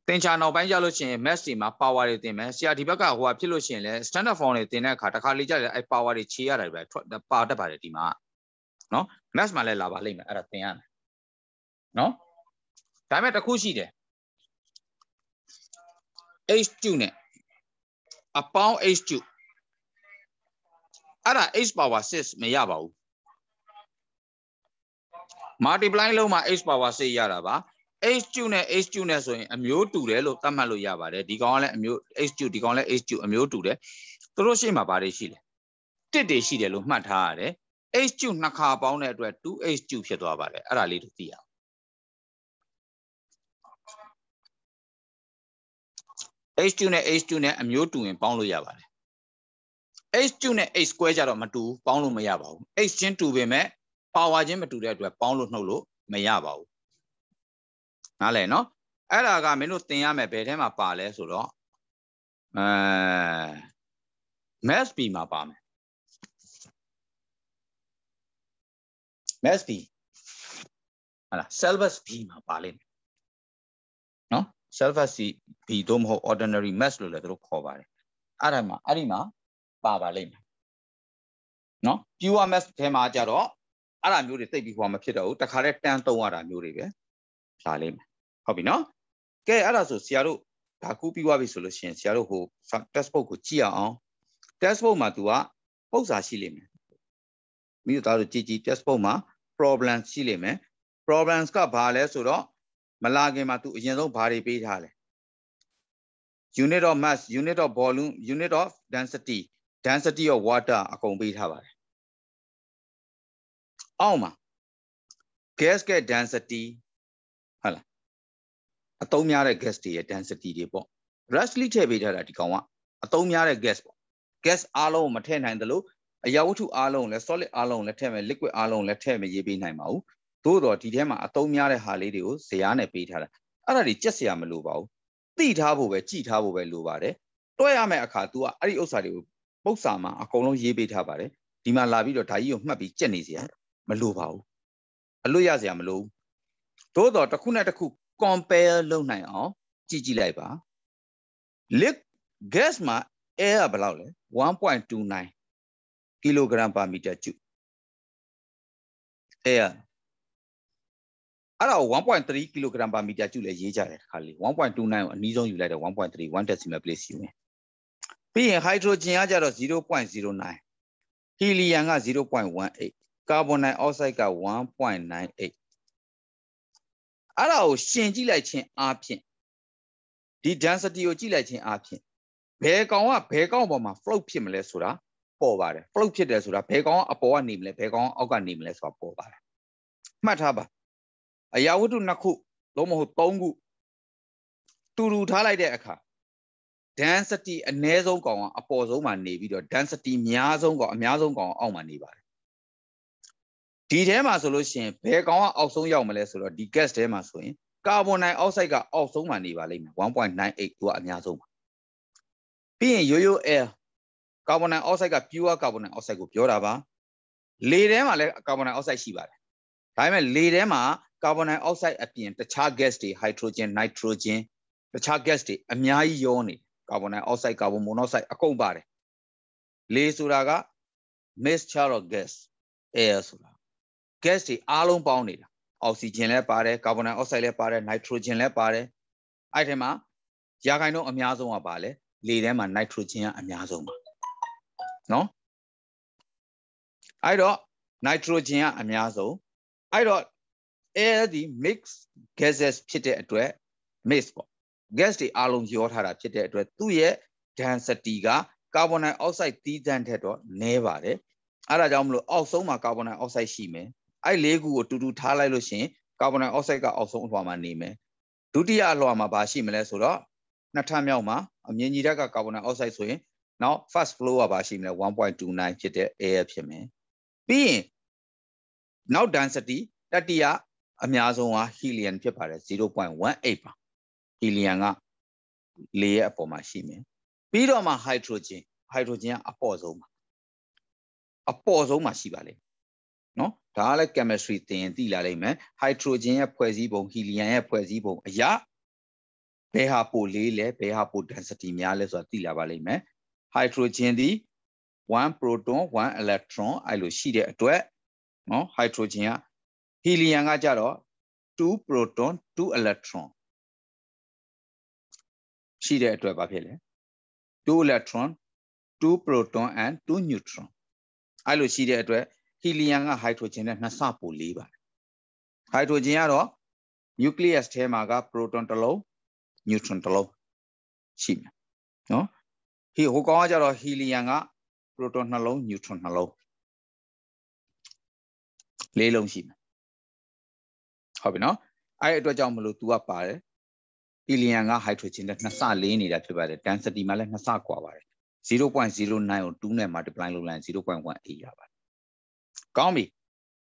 သင်္ချာနောက်ပိုင်းကြလို့ရှိရင် math တွေမှာ power တွေသင်မယ်ဆရာဒီဘက်ကဟိုကဖြစ်လို့ရှိရင်လဲ standard form တွေသင်တဲ့အခါတစ်ခါလေကြတယ်အဲ့ power တွေခြေရတာပဲထွက်ပါတတ်ပါတယ်ဒီမှာနော် math မှာလဲလာပါလိမ့်မယ်အဲ့ဒါသင်ရမယ်နော်ဒါပေမဲ့တစ်ခုရှိတယ် h2 နဲ့အပေါင်း h2 အဲ့ဒါ h power 6မရပါဘူး multiply လုံးမှာ h power 6ရတာပါ h2 နဲ့ h2 နဲ့ဆိုရင်အမျိုးတူတယ်လို့သတ်မှတ်လို့ရပါတယ်ဒီကောင်ကလည်းအမျိုး h2 ဒီကောင်လည်း h2 အမျိုးတူတယ်သူတို့ရှိမှာဘာတွေရှိလဲတစ်တွေရှိတယ်လို့မှတ်ထားရတယ် h2 နှစ်ခါပေါင်းတဲ့အတွက် 2h2 ဖြစ်သွားပါတယ်အဲ့ဒါလေးတို့သိရအောင် h2 နဲ့ h2 နဲ့အမျိုးတူရင်ပေါင်းလို့ရပါတယ် h2 နဲ့ h2 ကြတော့မတူပေါင်းလို့မရပါဘူး h ချင်းတူပေမဲ့ပါဝါချင်းမတူတဲ့အတွက်ပေါင်းလို့နှုတ်လို့မရပါဘူးနားလည်နော်အဲ့ဒါကမင်းတို့သင်ရမယ်ဘယ်ထဲမှာပါလဲဆိုတော့အဲ mass b မှာပါမယ် mass b ဟာ selvus b မှာပါလိမ့်မယ် sulfur CB သို့မဟုတ် ordinary mass လို့လည်းသူတို့ခေါ်ပါတယ်အဲ့ဒါမှာအဲ့ဒီမှာပါပါလိမ့်မယ်နော် pure mass ထဲမှာကြတော့အဲ့ဒါမျိုးတွေသိပ်ပြီးဟိုမှာဖြစ်တော့ဘူးတခါတည်းတန်းသုံးရတာမျိုးတွေပဲလာလိမ့်မယ်ဟုတ်ပြီနော်ကဲအဲ့ဒါဆိုဆရာတို့ဒါကူးပြီးွားပြီဆိုလို့ရှိရင်ဆရာတို့ဟို textbook ကိုကြည့်အောင် textbook မှာ तू ကပုံစာရှိလိမ့်မယ်မိတို့သားတို့ကြည်ကြည် textbook မှာ problem ရှိလိမ့်မယ် problems ကဘာလဲဆိုတော့မလာခင်မှာ तू အရင်ဆုံးဘာတွေပေးထားလဲ unit of mass unit of volume unit of density density of water အကုန်ပေးထားပါတယ်အောက်မှာ gas က density ဟုတ်လားအသုံးများတဲ့ gas တွေရဲ့ density တွေပေါ့ rashly ထည့်ပေးထားတာဒီကောင်ကအသုံးများတဲ့ gas ပေါ့ gas အားလုံးကိုမထည့်နိုင်သလိုအရာဝတ္ထုအားလုံးလည်း solid အားလုံးလည်းထည့်မယ် liquid အားလုံးလည်းထည့်မယ်ရေးပေးနိုင်ပါဘူးသို့တော့ဒီထဲမှာအသုံးများတဲ့ဟာလေးတွေကိုဇရားနဲ့ပေးထားတာအဲ့ဒါတွေကြက်เสียမလို့ပါဘူးသိထားဖို့ပဲကြည်ထားဖို့ပဲလိုပါတယ်တွဲရမယ့်အခါ तू ကအဲ့ဒီဥစ္စာတွေကိုပု္ပ္ပာမှာအကုန်လုံးရေးပေးထားပါတယ်ဒီမှာလာပြီးတော့ဓာကြီးကိုမှတ်ပြီးကြက်နေเสียမလိုပါဘူးအလွတ်ရเสียမလိုဘူးသို့တော့တစ်ခုနဲ့တစ်ခု compare လုပ်နိုင်အောင်ကြည့်ကြည့်လိုက်ပါ lick gas မှာ air ဘယ်လောက်လဲ1.29 kg per meter cube air အဲ့ဒါကို1.3 kg per meter ကျုပ်လည်းရေးကြတယ်ခါလေး1.29ကိုအနည်းဆုံးယူလိုက်တော့1.3 1 decimal place ယူမယ်ပြီးရင် hydrogen ကကြတော့0.09 helium က0.18 carbon dioxide က1.98အဲ့ဒါကိုရှင်ကြည့်လိုက်ခြင်းအားဖြင့်ဒီ density ကိုကြည့်လိုက်ခြင်းအားဖြင့်ဘယ်ကောင်ကဘယ်ကောင်ပေါ်မှာ float ဖြစ်မလဲဆိုတာပေါ်ပါတယ် float ဖြစ်တယ်ဆိုတာဘယ်ကောင်ကအပေါ်ကနေမလဲဘယ်ကောင်အောက်ကနေမလဲဆိုတာပေါ်ပါတယ်မှတ်ထားပါအရာဝတ္ထုနှစ်ခု လုံးမဟုတ်သုံးခုတူတူထားလိုက်တဲ့အခါ density အ ਨੇ ဆုံးကောင်ကအပေါ်ဆုံးမှာနေပြီးတော့ density များဆုံးကောင်အများဆုံးကောင်အောက်မှာနေပါတယ်ဒီထဲမှာဆိုလို့ရှိရင်ဘယ်ကောင်ကအောက်ဆုံးရောက်မလဲဆိုတော့ဒီ gas ထဲမှာဆိုရင် carbon dioxide ကအောက်ဆုံးမှာနေပါလိမ့်မယ်1.98သူကအများဆုံးပါပြီးရင်ရိုးရိုး air carbon dioxide က pure carbon dioxide ကိုပြောတာပါလေထဲမှာလည်း carbon dioxide ရှိပါတယ်ဒါပေမဲ့လေထဲမှာကာဗွန်ဒိုင်အောက်ဆိုက်အပြင်တခြား gas တွေ hydrogen nitrogen တခြား gas တွေအများကြီးရောနေကာဗွန်ဒိုင်အောက်ဆိုက်ကာဗွန်မိုနောက်ဆိုက်အကုန်ပါတယ်လေဆိုတာက mixture of gas air ဆိုတာ gas တွေအားလုံးပေါင်းနေတာအောက်ဆီဂျင်လည်းပါတယ်ကာဗွန်ဒိုင်အောက်ဆိုက်လည်းပါတယ် nitrogen လည်းပါတယ်အဲ့ဒီမှာရာခိုင်နှုန်းအများဆုံးကပါလေလေထဲမှာ nitrogen ကအများဆုံးပါနော်အဲ့တော့ nitrogen ကအများဆုံးအဲ့တော့ air ဒီ mix gases ဖြစ်တဲ့အတွက် mix ပေါ့ gas တွေအလုံးရောထားတာဖြစ်တဲ့အတွက်သူ့ရဲ့ density က carbon dioxide သီးသန့်ထက်တော့နည်းပါတယ်အဲ့ဒါကြောင့်မလို့အောက်ဆုံးမှာ carbon dioxide ရှိမယ်အဲ့လေးခုကိုတူတူထားလိုက်လို့ရှိရင် carbon dioxide ကအောက်ဆုံးအလွှာမှာနေမယ်ဒုတိယအလွှာမှာဘာရှိမလဲဆိုတော့နှစ်ထပ်မြောက်မှာအမြင်ကြီးတက်က carbon dioxide ဆိုရင်နောက် first flow ကဘာရှိမလဲ1.29ဖြစ်တဲ့ air ဖြစ်မယ်ပြီးရင်နောက် density တတိယအများဆုံးက helium ဖြစ်ပါတယ်0.18ပါ။ helium ကလေရဲ့အပေါ်မှာရှိမယ်။ပြီးတော့မှ hydrogen hydrogen ကအပေါ်ဆုံးပါ။အပေါ်ဆုံးမှာရှိပါလေ။နော်ဒါကလည်း chemistry သင်ရင်သိလာလိမ့်မယ်။ hydrogen ရဲ့ဖွဲ့စည်းပုံ helium ရဲ့ဖွဲ့စည်းပုံအရာဘယ်ဟာပိုလေးလဲဘယ်ဟာပို density များလဲဆိုတာသိလာပါလိမ့်မယ်။ hydrogen ဒီ1 proton 1 electron အဲ့လိုရှိတဲ့အတွက်နော် hydrogen ကဟီလီယမ်ကကြတော့2 proton 2 electron ရှိတဲ့အတွက်ဘာဖြစ်လဲ2 electron 2 proton and 2 neutron အဲ့လိုရှိတဲ့အတွက်ဟီလီယမ်ကဟိုက်ဒရိုဂျင်နဲ့နှစ်ဆပိုလေးပါတယ်ဟိုက်ဒရိုဂျင်ကတော့ nucleus ထဲမှာက proton တစ်လုံး neutron တစ်လုံးရှိမယ်နော်ဟီဟိုကောင်ကကြတော့ဟီလီယမ်က proton နှလုံး neutron နှလုံးလေးလုံးရှိမယ်ဟုတ်ပြီနော်အဲ့အတွက်ကြောင့်မလို့ तू ကပါတယ်ပီလီယံကဟိုက်ဒရိုဂျင်နဲ့နှစ်ဆလေးနေတာဖြစ်ပါတယ် density မှာလည်းနှစ်ဆကွာပါတယ်0.09ကို2နဲ့ multiply လုပ်လိုက်0.18ရပါတယ်ကောင်းပြီ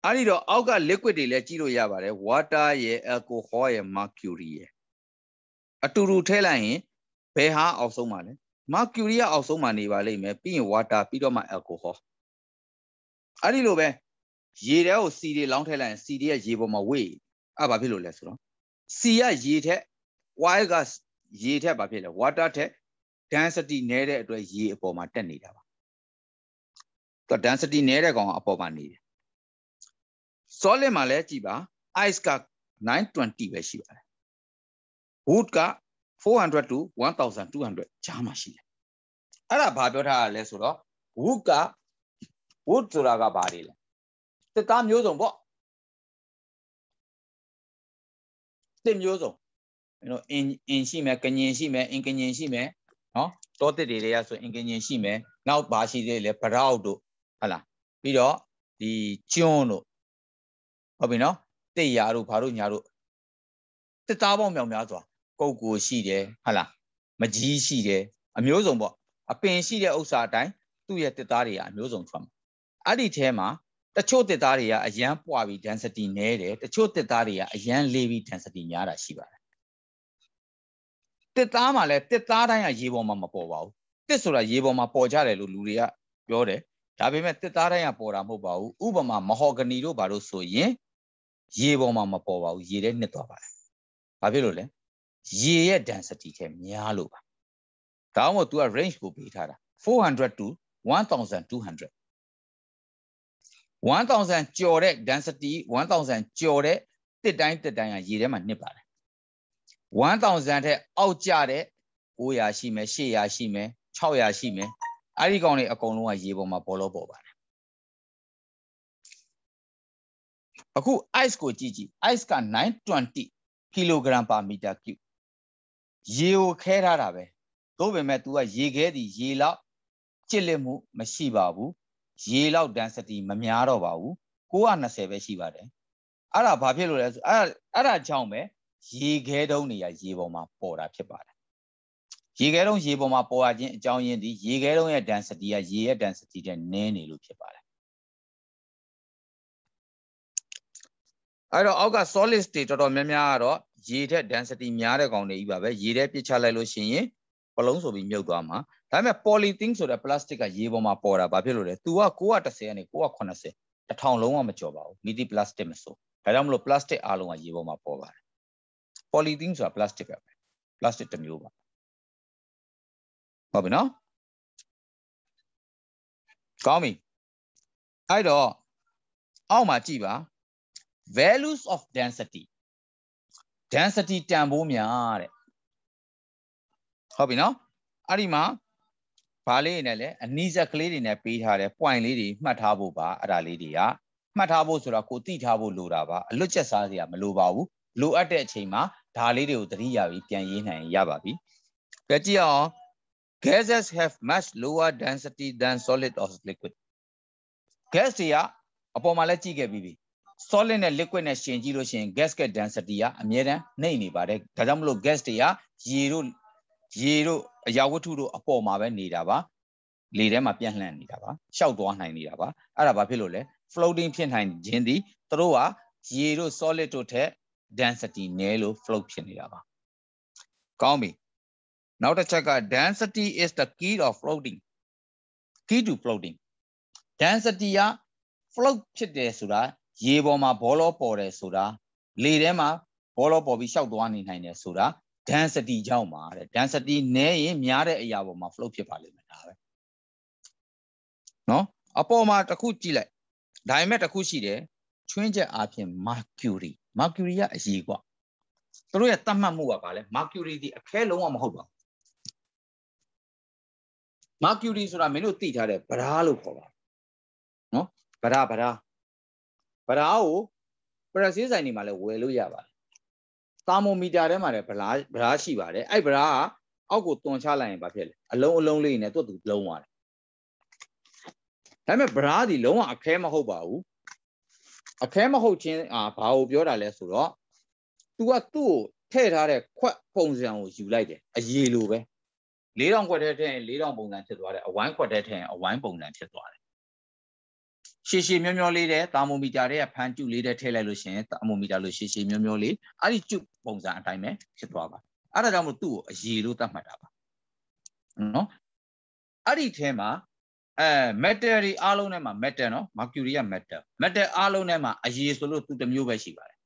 အဲ့ဒီတော့အောက်က liquid တွေလည်းကြည့်လို့ရပါတယ် water ရယ် alcohol ရယ် mercury ရယ်အတူတူထည့်လိုက်ရင်ဘယ်ဟာအောက်ဆုံးပါလဲ mercury ကအောက်ဆုံးမှာနေပါလိမ့်မယ်ပြီးရင် water ပြီးတော့မှ alcohol အဲ့ဒီလိုပဲရေထဲကိုစီတွေလောင်းထည့်လိုက်ရင်စီတွေကရေပေါ်မှာဝေ့အဲ့ဘာဖြစ်လို့လဲဆိုတော့စီကရေထက် y ကရေထက်ဘာဖြစ်လဲ water ထက် density နည်းတဲ့အတွက်ရေအပေါ်မှာတက်နေတာပါသူက density နည်းတဲ့ကောင်အပေါ်မှာနေတယ် solid မှာလည်းကြည်ပါ ice က920ပဲရှိပါတယ် wood က400 to 1200ကြားမှာရှိတယ်အဲ့ဒါဘာပြောထားရလဲဆိုတော့ wood က wood ဆိုတာကဘာတွေလဲတက်သားမျိုးစုံပေါ့တစ်မျိုးစုံနော်အင်အင်ရှိမယ်ကညင်ရှိမယ်အင်ကညင်ရှိမယ်နော်တောတစ်တွေတွေကဆိုအင်ကညင်ရှိမယ်နောက်ပါရှိသေးလေဗရောက်တို့ဟုတ်လားပြီးတော့ဒီကျွန်းတို့ဟုတ်ပြီနော်တစ်ရာတို့ဘာတို့ညာတို့တစ်သားပေါင်းမြောင်များစွာကုတ်ကိုရှိတယ်ဟုတ်လားမကြီးရှိတယ်အမျိုးစုံပေါ့အပင်ရှိတဲ့ဥစ္စာအတိုင်းသူ့ရဲ့တစ်သားတွေကအမျိုးစုံထွက်မှာအဲ့ဒီထဲမှာတချို့သစ်သားတွေကအရန်ပွာပြီး density နည်းတယ်တချို့သစ်သားတွေကအရန်လေးပြီး density များတာရှိပါတယ်တစ်သားမှာလည်းတစ်သားတိုင်းကရေပေါ်မှာမပေါ်ပါဘူးတစ်ဆိုတာရေပေါ်မှာပေါ်ကြတယ်လို့လူတွေကပြောတယ်ဒါပေမဲ့တစ်သားတိုင်းကပေါ်တာမဟုတ်ပါဘူးဥပမာမဟော်ဂနီတို့ဘာလို့ဆိုရင်ရေပေါ်မှာမပေါ်ပါဘူးရေထဲနှစ်သွားပါတယ်ဘာဖြစ်လို့လဲရေရဲ့ density ကများလို့ပါဒါမှမဟုတ် तू က range ကိုပေးထားတာ400 to 1200 1000ကျော်တဲ့ density 1000ကျော်တဲ့တစ်တိုင်းတစ်တိုင်းကရေထဲမှာနှစ်ပါတယ်1000ထက်အောက်ကျတဲ့900ရှိမယ်800ရှိမယ်600ရှိမယ်အဲ့ဒီကောင်တွေအကုန်လုံးကရေပေါ်မှာပေါ်လို့ပေါ်ပါတယ်အခု ice ကိုကြည့်ကြည့် ice က920 kg per meter cube ရေကိုခဲထားတာပဲသို့ပေမဲ့ तू ကရေခဲသည်ရေလောက်ကြစ်လက်မှုမရှိပါဘူးရေလောက် density မများတော့ပါဘူး920ပဲရှိပါတယ်အဲ့ဒါဘာဖြစ်လို့လဲဆိုအဲ့အဲ့ဒါကြောင့်ပဲရေခဲတုံးတွေကရေပေါ်မှာပေါ်တာဖြစ်ပါတယ်ရေခဲတုံးရေပေါ်မှာပေါ်လာခြင်းအကြောင်းရင်းဒီရေခဲတုံးရဲ့ density ကရေရဲ့ density တဲ့နည်းနေလို့ဖြစ်ပါတယ်အဲ့တော့အောက်က solid state တော်တော်များများကတော့ရေထက် density များတဲ့ကောင်တွေကြီးပါပဲရေထဲပြစ်ချလိုက်လို့ရှိရင်ပလုံးဆိုပြီးမြုပ်သွားမှာဒါပေမဲ့ polythene ဆိုတာ plastic ကရေပေါ်မှာပေါ်တာဘာဖြစ်လို့လဲ तू က910ကနေ980တထောင်လုံးကမကျော်ပါဘူးမိသည့် plastic မဆိုဒါကြောင့်မလို့ plastic အားလုံးကရေပေါ်မှာပေါ်ပါတယ် polythene ဆိုတာ plastic ပဲ plastic တစ်မျိုးပါဟုတ်ပြီနော်ကောင်းပြီအဲ့တော့အောက်မှာကြည့်ပါ values of density density တန်ဖိုးများတဲ့ဟုတ်ပြီနော်အဲ့ဒီမှာဘာလေးတွေနဲ့လဲအနီးဆက်ကလေးတွေနဲ့ပေးထားတဲ့ point လေးတွေမှတ်ထားဖို့ပါအဲ့ဒါလေးတွေကမှတ်ထားဖို့ဆိုတာကိုသိထားဖို့လိုတာပါအလွတ်ချက်စားစရာမလိုပါဘူးလိုအပ်တဲ့အချိန်မှာဒါလေးတွေကိုသတိရပြီးပြန်ရေးနိုင်ရပါပြီကြည့်ကြည့်အောင် gases have much lower density than solid or liquid gas တွေကအပေါ်မှာလည်းကြည့်ခဲ့ပြီးပြီ solid နဲ့ liquid နဲ့ရှင်ကြည့်လို့ရှိရင် gas က density ကအမြဲတမ်းနှိမ့်နေပါတယ်ဒါကြောင့်မလို့ gas တွေကရေတို့ရေတို့အရာဝတ္ထုတို့အပေါ်မှာပဲနေတာပါလေထဲမှာပြန့်လှန်နေတာပါရှောက်သွားနိုင်နေတာပါအဲ့ဒါဘာဖြစ်လို့လဲ floating ဖြစ်နိုင်ခြင်းသည်သူတို့ကရေတို့ solid တို့ထက် density နည်းလို့ float ဖြစ်နေတာပါကောင်းပြီနောက်တစ်ချက်က density is the key of floating key to floating density က float ဖြစ်တယ်ဆိုတာ ရေပေါ်မှာဘောလောပေါ်တယ်ဆိုတာ လေထဲမှာဘောလောပေါ်ပြီးရှောက်သွားနေနိုင်တယ်ဆိုတာ density ကြောင့်ပါတဲ့ density နည်းရင်များတဲ့အရာပေါ်မှာ flow ဖြစ်ပါလိမ့်မယ်ဒါပဲနော်အပေါ်မှာတစ်ခုကြည့်လိုက်ဒါပေမဲ့တစ်ခုရှိတယ်ချွင်းချက်အားဖြင့် mercury mercury ကအရေးกว่าသူတို့ရဲ့သတ်မှတ်မှုကဘာလဲ mercury ဒီအခဲလုံးဝမဟုတ်ပါဘူး mercury ဆိုတာမင်းတို့သိထားတဲ့ဗရာလို့ခေါ်ပါတယ်နော်ဗရာဗရာဗရာကိုပရဆေးဆိုင်တွေမှာလည်းဝယ်လို့ရပါတယ်သာမိုမီတာထဲမှာလည်းဗလားဗလားရှိပါတယ်အဲ့ဗလားကအောက်ကိုတွန်ချလိုက်ရင်ဘာဖြစ်လဲအလုံးအလုံးလေးနဲ့တွတ်သူလုံးသွားတယ်ဒါပေမဲ့ဗလားဒီလုံးဝအခဲမဟုတ်ပါဘူးအခဲမဟုတ်ခြင်းအာဘာကိုပြောတာလဲဆိုတော့ तू ကသူ့ကိုထည့်ထားတဲ့ခွက်ပုံစံကိုယူလိုက်တယ်အရေလိုပဲ၄000ခွက်ထဲထည့်ရင်၄000ပုံစံဖြစ်သွားတယ်အဝိုင်းခွက်ထဲထည့်ရင်အဝိုင်းပုံစံဖြစ်သွားတယ်ရှည်ရှည်မျောမျောလေးတဲ့သာမိုမီတာတွေကဖန်ကျုလေးတဲ့ထည့်လိုက်လို့ရှိရင်သာမိုမီတာလို့ရှည်ရှည်မျောမျောလေးအဲ့ဒီကျုပုံစံအတိုင်းပဲဖြစ်သွားပါအဲ့ဒါကြောင့်မို့သူ့ကိုအရေလို့သတ်မှတ်တာပါနော်အဲ့ဒီထဲမှာအဲ metal တွေအားလုံးထဲမှာ metal နော် mercury က metal metal အားလုံးထဲမှာအရေဆိုလို့သူတစ်မျိုးပဲရှိပါတယ်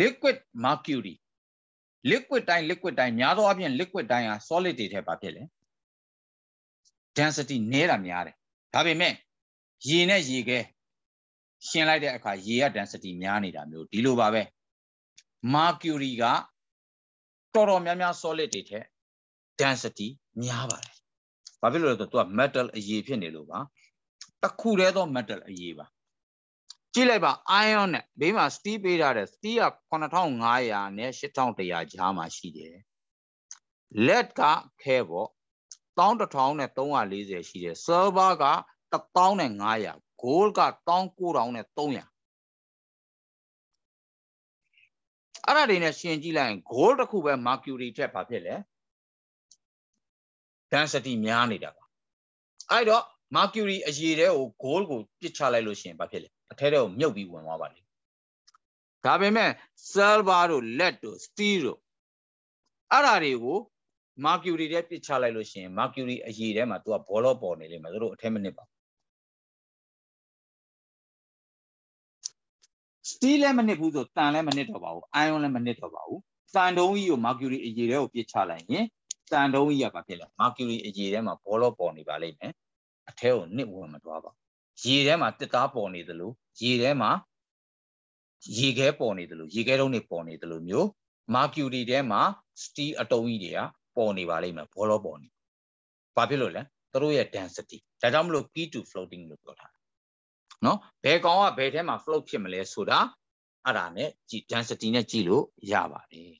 liquid mercury liquid တိုင်း liquid တိုင်းများသောအားဖြင့် liquid တိုင်းဟာ solid တွေထဲပါဖြစ်လေ density နည်းတာများတယ်ဒါပေမဲ့ရေနဲ့ရေကဲရှင်းလိုက်တဲ့အခါရေက density များနေတာမျိုးဒီလိုပါပဲ mercury ကတော်တော်များများ solid တွေထက် density များပါတယ်ဘာဖြစ်လို့လဲဆိုတော့ तू က metal အရေဖြစ်နေလို့ပါတစ်ခုတည်းသော metal အရေပါ ကြည့်လိုက်ပါ iron နဲ့ဘေးမှာ steel ပေးထားတဲ့ steel က8500နဲ့8100ကြားမှာရှိတယ် lead ကခဲပေါ့11340ရှိတယ် server က1500 gold က19300အဲ့ဒါတွေနဲ့ရှင်ကြည့်လိုက်ရင် gold တစ်ခုပဲ mercury ထက်ဘာဖြစ်လဲ density များနေတာပါအဲ့တော့ mercury အရေတဲကို gold ကိုပစ်ချလိုက်လို့ရှင်ဘာဖြစ်လဲအထဲတဲကိုမြုပ်ပြီးဝင်သွားပါလိမ့်ဒါပေမဲ့ silver တို့ lead တို့ steel တို့အဲ့ဒါတွေကိုမာကျူရီတဲ့ပြစ်ချလိုက်လို့ရှိရင်မာကျူရီအရေထဲမှာသူကဘောလော့ပေါ်နေလိမ့်မယ်သူတို့အထက်မနစ်ပါစတီးလည်းမနစ်ဘူးဆိုတန်လည်းမနစ်တော့ပါဘူးအိုင်ယွန်လည်းမနစ်တော့ပါဘူးတန်တုံးကြီးကိုမာကျူရီအရေထဲကိုပြစ်ချလိုက်ရင်တန်တုံးကြီးကဘာဖြစ်လဲမာကျူရီအရေထဲမှာဘောလော့ပေါ်နေပါလိမ့်မယ်အထဲကိုနစ်ဝင်မသွားပါရေထဲမှာတစ်သားပေါ်နေသလိုရေထဲမှာရေခဲပေါ်နေသလိုရေခဲတုံးတွေပေါ်နေသလိုမျိုးမာကျူရီထဲမှာစတီးအတုံးကြီးတွေကပေါ်နေပါလိမ့်မယ်ဘောလုံးပေါ်နေဘာဖြစ်လို့လဲသူတို့ရဲ့ density ဒါကြောင့်မလို့ key to floating လို့ပြောထားတာနော်ဘယ်ကောင်ကဘယ်ထဲမှာ float ဖြစ်မလဲဆိုတာအဲ့ဒါနဲ့ကြည် density နဲ့ကြည့်လို့ရပါတယ်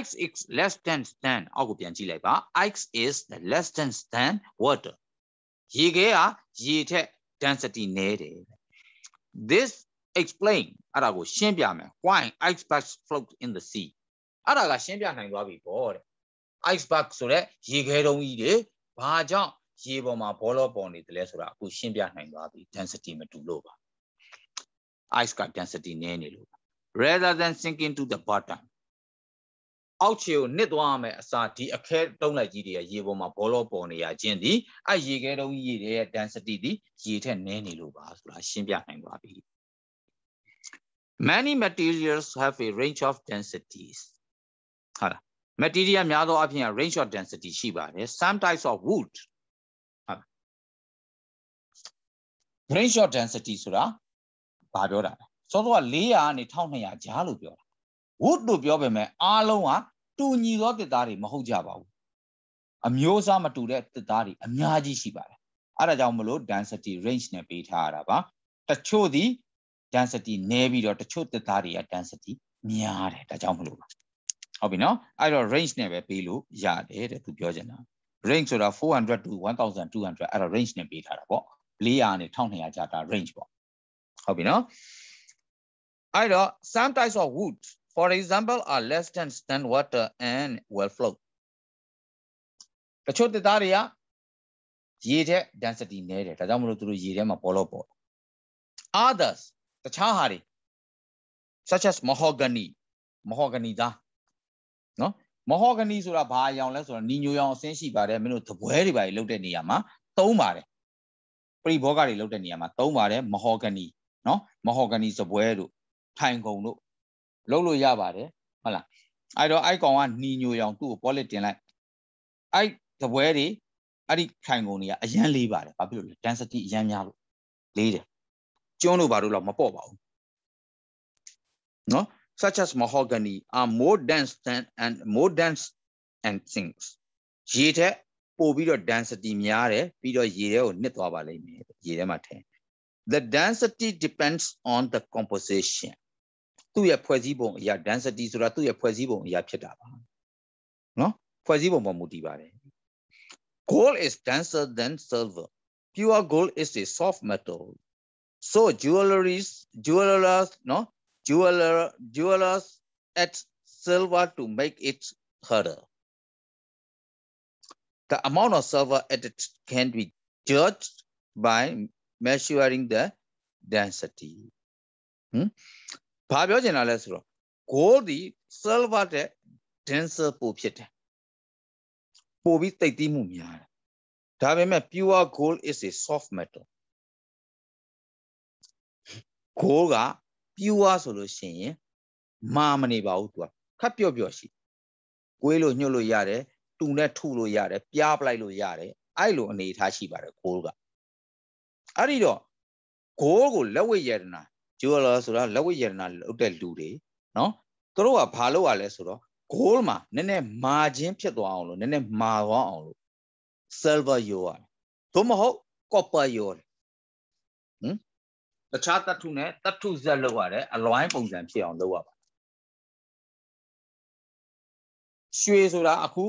x is less than than အောက်ကိုပြန်ကြည့်လိုက်ပါ x is less than than water ရေခဲကရေထက် density နည်းတယ် this explain အဲ့ဒါကိုရှင်းပြမယ် why icebergs float in the sea အဲ့ဒါကရှင်းပြနိုင်သွားပြီပေါ့တဲ့ iceberg ဆိုတဲ့ရေခဲတုံးကြီးတွေဘာကြောင့်ရေပေါ်မှာဘောလောပေါ်နေတယ်လဲဆိုတာအခုရှင်းပြနိုင်သွားပြီ density မတူလို့ပါ ice က density နည်းနေလို့ rather than sinking to the bottom အောက်ခြေကိုနစ်သွားရမယ်အစားဒီအခဲတုံးလိုက်ကြီးတွေကရေပေါ်မှာဘောလောပေါ်နေရခြင်းဒီအဲရေခဲတုံးကြီးတွေရဲ့ density ဒီရေထက်နည်းနေလို့ပါဆိုတာရှင်းပြနိုင်သွားပြီ many materials have a range of densities ဟုတ်လား material များသောအားဖြင့် range of density ရှိပါတယ် some types of wood range of density ဆိုတာဘာပြောတာလဲစောစောက400ကနေ1200ကြားလို့ပြောတာ wood လို့ပြောပေမဲ့အားလုံးကတူညီသောသစ်သားတွေမဟုတ်ကြပါဘူးအမျိုးအစားမတူတဲ့သစ်သားတွေအများကြီးရှိပါတယ်အဲ့ဒါကြောင့်မလို့ density range နဲ့ပေးထားရတာပါတချို့သည် density နည်းပြီးတော့တချို့သစ်သားတွေက density များတယ်ဒါကြောင့်မလို့ပါဟုတ်ပြီနော်အဲ့တော့ range never နဲ့ပဲပေးလို့ရတယ်တဲ့သူပြောချင်တာ range 400 to 1,200. 1200အဲ့တော့ range never that. town နဲ့ပေးထားတာပေါ့400နဲ့1200ကြားတာ range ပေါ့ဟုတ်ပြီနော်အဲ့တော့ some types of wood for example are less dense than water and will float တချို့သစ်သားတွေကရေတဲ့ density do နည်းတယ်ဒါကြောင့်မလို့သူတို့ရေထဲမှာပေါ်လို့ပေါ့ others the တခြားဟာတွေ such as mahogany mahogany သားနော်မဟောဂနီဆိုတာဘာအရောင်လဲဆိုတော့နီညိုရောင်အဆင်းရှိပါတယ်မင်းတို့သပွဲတွေပါလေလုပ်တဲ့နေရာမှာသုံးပါတယ်ပရိဘောဂတွေလုပ်တဲ့နေရာမှာသုံးပါတယ်မဟောဂနီနော်မဟောဂနီသပွဲတို့ထိုင်ကုန်တို့လုပ်လို့ရပါတယ်ဟုတ်လားအဲ့တော့အဲ့ကောင်ကနီညိုရောင်သူ့ကိုပေါ်လက်တင်လိုက်အဲ့သပွဲတွေအဲ့ဒီထိုင်ကုန်တွေကအရန်လေးပါတယ်ဘာဖြစ်လို့လဲ density အရန်များလို့လေးတယ်ကျွန်းတို့ဘာလို့လောက်မပေါ့ပါဘူးနော် such as mahogany, are more dense than and more dense and things. ရေတဲ့ပို့ပြီးတော့ density များတယ်ပြီးတော့ရေတဲ့ကိုနှစ်သွားပါလိမ့်မယ်ရေထဲမှာထည့် The density depends on the composition. Tu ya density tu ya da ba. No ဆိုတာသူ့ရဲ့ဖွဲ့စည်းပုံအရာဖြစ်တာပါ။နော်ဖွဲ့စည်းပုံပေါ်မူတည်ပါတယ်။ Gold is denser than silver. Pure gold is a soft metal. So jewelries, jewelers, no, jeweler, jewelers at silver to make it harder. The amount of silver added can be judged by measuring the density. ဘာပြောချင်တာလဲဆိုတော့ hmm? gold ဒီ silver တဲ့ denser ပိုဖြစ်တယ်။ပိုပြီးတိတ်သီးမှုများတယ်။ဒါပေမဲ့ pure gold is a soft metal. gold ပြူဝါဆိုလို့ရှိရင်မာမနေပါဘူးသူကခက်ပြော့ပြော့ရှိကိုယ်လို့ညှို့လို့ရတယ်တူနဲ့ထုလို့ရတယ်ပြားပလိုက်လို့ရတယ်အဲ့လိုအနေထားရှိပါတယ်ဂိုးကအဲ့ဒီတော့ဂိုးကိုလက်ဝိယရဏဂျူလာဆိုတာလက်ဝိယရဏလုပ်တဲ့လူတွေနော်သူတို့ကဘာလုပ်ရလဲဆိုတော့ဂိုးမှာနည်းနည်းမာချင်းဖြစ်သွားအောင်လို့နည်းနည်းမာသွားအောင်လို့ silver ယူရတယ်သို့မဟုတ် copper ယူရတယ်တခြားတ ত্ত্ব နဲ့တ ত্ত্ব ဇက်လောက်ရတယ်အလွိုင်းပုံစံဖြစ်အောင်လုပ်ရပါရွှေဆိုတာအခု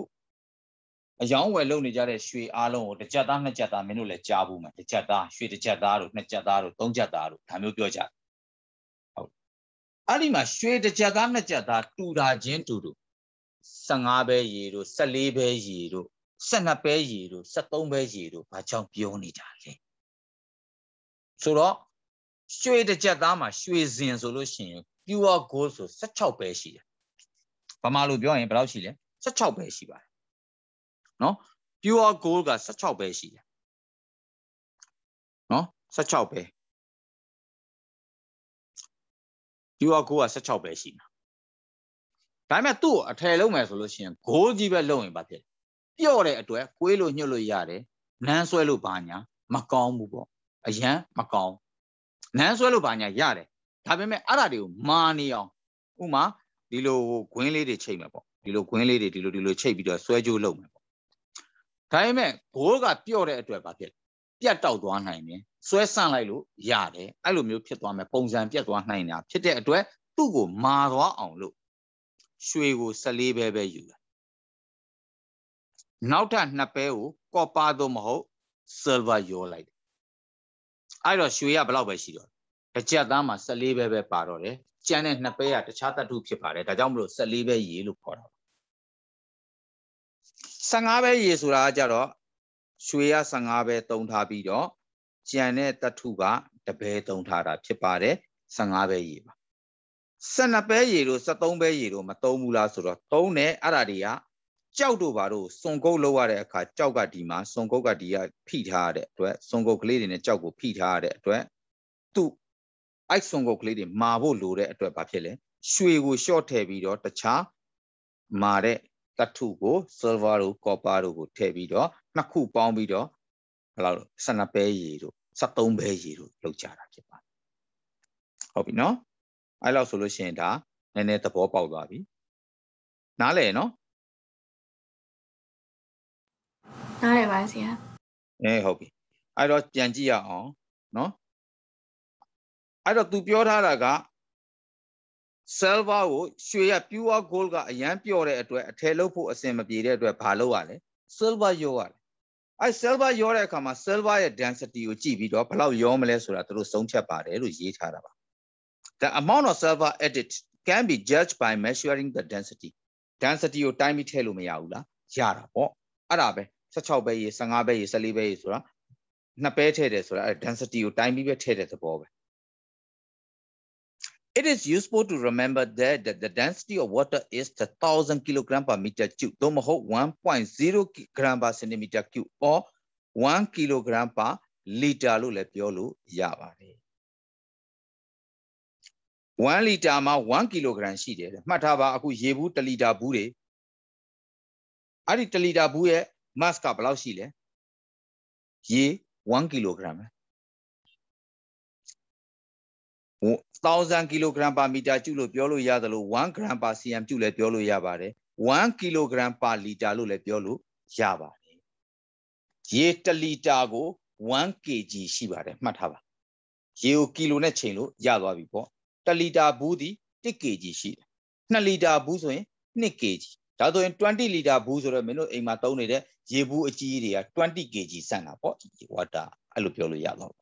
အယောင်းဝယ်လုပ်နေကြတဲ့ရွှေအားလုံးကိုတစ်ကြက်သားနှစ်ကြက်သားမင်းတို့လည်းကြားဘူးမှာတစ်ကြက်သားရွှေတစ်ကြက်သားတို့နှစ်ကြက်သားတို့သုံးကြက်သားတို့ဒါမျိုးပြောကြဟုတ်အဲ့ဒီမှာ ရွှေတစ်ကြက်သားနှစ်ကြက်သားတူတာချင်းတူတူ15ပဲရေတို့14ပဲရေတို့12ပဲရေတို့13ပဲရေတို့ဘာကြောင့်ပြောနေကြလဲဆိုတော့ရွှေတစ်ချက်သားမှာရွှေစင်ဆိုလို့ရှိရင် pure gold ဆို16ပဲရှိတယ်ဗမာလိုပြောရင်ဘယ်လောက်ရှိလဲ16ပဲရှိပါတယ်နော် pure gold က16ပဲရှိတယ်နော်16ပဲ pure gold က16ပဲရှိတာဒါပေမဲ့သူ့ကိုအထယ်လုံးမယ်ဆိုလို့ရှိရင် gold ကြီးပဲလုံးရင်ဘာဖြစ်လဲပြော့တဲ့အတွက်ကိုေးလို့ညှို့လို့ရတယ်နန်းဆွဲလို့ဘာညာမကောင်းဘူးပေါ့အရန်မကောင်းလမ်းဆွဲလို့ဘာညာရတယ်ဒါပေမဲ့အဲ့ဒါတွေကိုမာနေအောင်ဥမာဒီလိုဂွင်းလေးတွေချိန်မယ်ပေါ့ဒီလိုဂွင်းလေးတွေဒီလိုဒီလိုချိန်ပြီးတော့ဆွဲကြိုးလုပ်မယ်ပေါ့ဒါပေမဲ့ဘိုးကပြော့တဲ့အတွက်ဘာဖြစ်လဲပြတ်တောက်သွားနိုင်တယ်ဆွဲဆန့်လိုက်လို့ရတယ်အဲ့လိုမျိုးဖြစ်သွားမယ်ပုံစံပြတ်သွားနိုင်တာဖြစ်တဲ့အတွက်သူ့ကိုမာသွားအောင်လို့ရွှေကို14ပဲပဲယူလိုက်နောက်ထပ်နှစ်ပဲကိုကော့ပါသို့မဟုတ် silver ရောလိုက်အဲ့တော့ရွှေကဘယ်လောက်ပဲရှိတော့တစ်ကြက်သားမှာ14ပဲပဲပါတော့တယ်ကျန်တဲ့နှစ်ပဲကတခြားသတ္တုဖြစ်ပါတယ်ဒါကြောင့်မလို့14ပဲရေလို့ခေါ်တာ15ပဲရေဆိုတာကကြတော့ရွှေက15ပဲတုံးထားပြီးတော့ကျန်တဲ့သတ္တုကတပဲတုံးထားတာဖြစ်ပါတယ်15ပဲရေပါ12ပဲရေတို့13ပဲရေတို့မတုံးဘူးလားဆိုတော့တုံးတယ်အဲ့ဒါတွေကကြောက်တို့ဘာတို့စွန်ကုတ်လောက်ရတဲ့အခါကြောက်ကဒီမှာစွန်ကုတ်ကဒီကဖိထားတဲ့အတွက်စွန်ကုတ်ကလေးတွေနဲ့ကြောက်ကိုဖိထားတဲ့အတွက်သူ့အဲ့စွန်ကုတ်ကလေးတွေမာဖို့လိုတဲ့အတွက်ဘာဖြစ်လဲရွှေကိုရှော့ထည့်ပြီးတော့တခြားမာတဲ့တထုကို silver တို့ copper တို့ကိုထည့်ပြီးတော့နှစ်ခုပေါင်းပြီးတော့ဘယ်လိုဆနပဲရေတို့73ပဲရေတို့လောက်ကြတာဖြစ်ပါတယ်ဟုတ်ပြီနော်အဲ့လောက်ဆိုလို့ရှိရင်ဒါနည်းနည်းသဘောပေါက်သွားပြီနားလည်နော်နားရပါဆရာအေးဟုတ်ပြီအဲ့တော့ပြန်ကြည့်ရအောင်နော်အဲ့တော့ तू ပြောထားတာက silver ကိုရွှေရ pure gold ကအရန်ပျော့တဲ့အတွက်အထယ်လုပ်ဖို့အဆင်မပြေတဲ့အတွက်ဘာလုပ်ရလဲ silver ရောရတယ်အဲ silver ရောတဲ့အခါမှာ silver ရဲ့ density ကိုကြည့်ပြီးတော့ဘယ်လောက်ရောမလဲဆိုတာသူတို့ဆုံးဖြတ်ပါတယ်လို့ရေးထားတာပါ the amount of silver added can be judged by measuring the density density ကိုတိုင်းပြီးထည့်လို့မရဘူးလားရတာပေါ့အဲ့ဒါပဲ16ပဲရေး15ပဲရေး14ပဲရေးဆိုတာနှစ်ပဲထည့်တယ်ဆိုတာအဲ density ကိုတိုင်းပြီးပဲထည့်တဲ့သဘောပဲ It is useful to remember that, that the density of water is 1000 kg per meter cube, though မဟုတ်1.0 g per centimeter cube or 1 kg per liter လို့လည်းပြောလို့ရပါတယ်1လီတာမှာ1ကီလိုဂရမ်ရှိတယ်မှတ်ထားပါ အခုရေဘူး1လီတာဘူးတွေအဲ့ဒီ1လီတာဘူးရဲ့ mass ကဘယ်လောက်ရှိလဲရေ1 kg ပဲ1000 kg per meter ကျုပ်လို့ပြောလို့ရသလို1 gram per cm ကျုပ်လည်းပြောလို့ရပါတယ်1 kg per liter လို့လည်းပြောလို့ရပါတယ်ရေ1လီတာကို1 kg ရှိပါတယ်မှတ်ထားပါရေကိုကီလိုနဲ့ချိန်လို့ရသွားပြီပေါ့1လီတာဘူးသည်1 kg ရှိတယ်2လီတာဘူးဆိုရင်2 kg ဒါဆိုရင်20လီတာဘူးဆိုတော့မင်းတို့အိမ်မှာသုံးနေတဲ့ရေဘူးအကြီးတွေက20 kg ဆန့်တာပေါ့ water အဲ့လိုပြောလို့ရတော့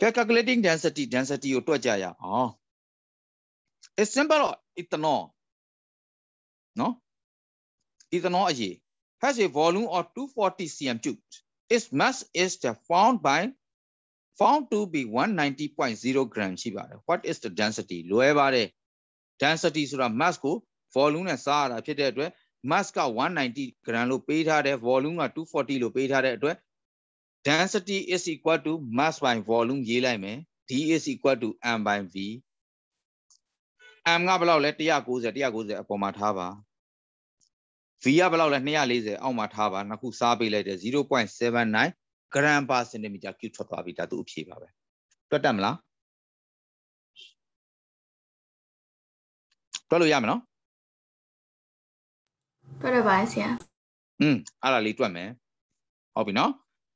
calculating density density ကိုတွက်ကြရအောင် it's simple ethanol နော် ethanol အရေး has a volume of 240 cm cubed its mass is found by found to be 190.0 gram ရှိပါတယ် what is the density လွဲပါတယ် density ဆိုတာ mass ကို volume နဲ့စားရတာဖြစ်တဲ့အတွက် mass က190 gram လို့ပေးထားတယ် volume က240လို့ပေးထားတဲ့အတွက် density is equal to mass by volume ရေးလိုက်မယ် d is equal to m by v m ကဘယ်လောက်လဲ190 190အပေါ်မှာထားပါ v ကဘယ်လောက်လဲ240အောက်မှာထားပါနှစ်ခုစားပေးလိုက်တယ်0.79 gram per centimeter cube ထွက်သွားပြီဒါသူ့အဖြေပါပဲတွက်တတ်မလားတွက်လို့ရမလားတွေ့ရပါဆရာอืมအဲ့ဒါလေးတွေ့မယ်ဟုတ်ပြီနော်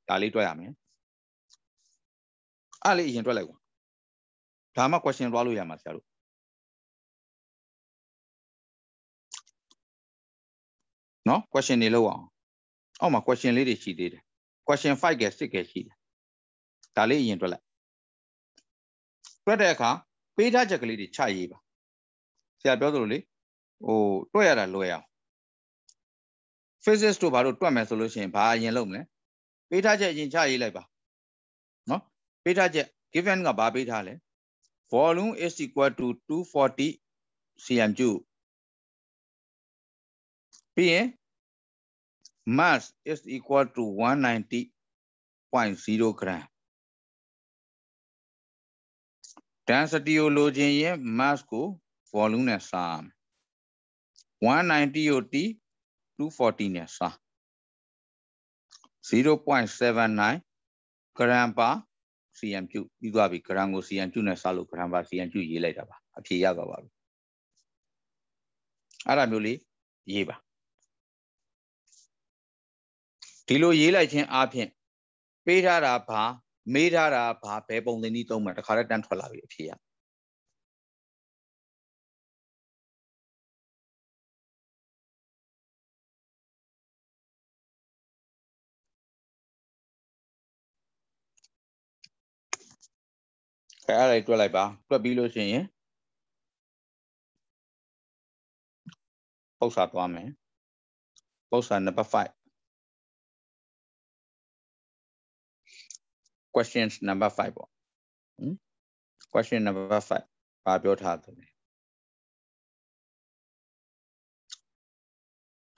ဒါလေးတွေ့ရမယ်အဲ့လေးအရင်တွေ့လိုက်ကွာဒါမှ question တွားလို့ရမှာဆရာတို့နော် question တွေလောက်အောင်အောက်မှာ question လေးတွေရှိသေးတယ် question 5ကဲ6ကဲရှိတယ်ဒါလေးအရင်တွေ့လိုက်တွေ့တဲ့အခါပေးထားချက်ကလေးတွေချရေးပါဆရာပြောသလိုလေဟိုတွေ့ရတာလွယ်အောင် physics တို့ဘာလို့တွက်မယ်ဆိုလို့ရှိရင်ဘာအရင်လုပ်မလဲပေးထားချက်အရင်ချရေးလိုက်ပါနော်ပေးထားချက် given ကဘာပေးထားလဲ volume is equal to 240 cm ပြီးရင် mass is equal to 190.0 gram density ကိုလိုချင်ရင် mass ကို volume နဲ့စာ190ကို t 240နဲ့စား0.79 gram per cm ပြုပြီးသွားပြီ gram ကို cm ပြုနဲ့စားလို့ gram per cm ပြုရေးလိုက်တာပါအဖြေရသွားပါပြီအဲ့ဒါမျိုးလေးရေးပါဒီလိုရေးလိုက်ခြင်းအားဖြင့်ပေးထားတာဘာမေးထားတာဘာဘယ်ပုံစံနည်းသုံးမှာတခါတည်းတန်းထွက်လာပြီအဖြေရအဲ့ဒါလေးတွက်လိုက်ပါတွက်ပြီးလို့ရှိရင်ပု္ပ္ပာသွားမယ်ပု္ပ္ပာ number 5 questions number five. question number 5ဘာပြောထားသလဲ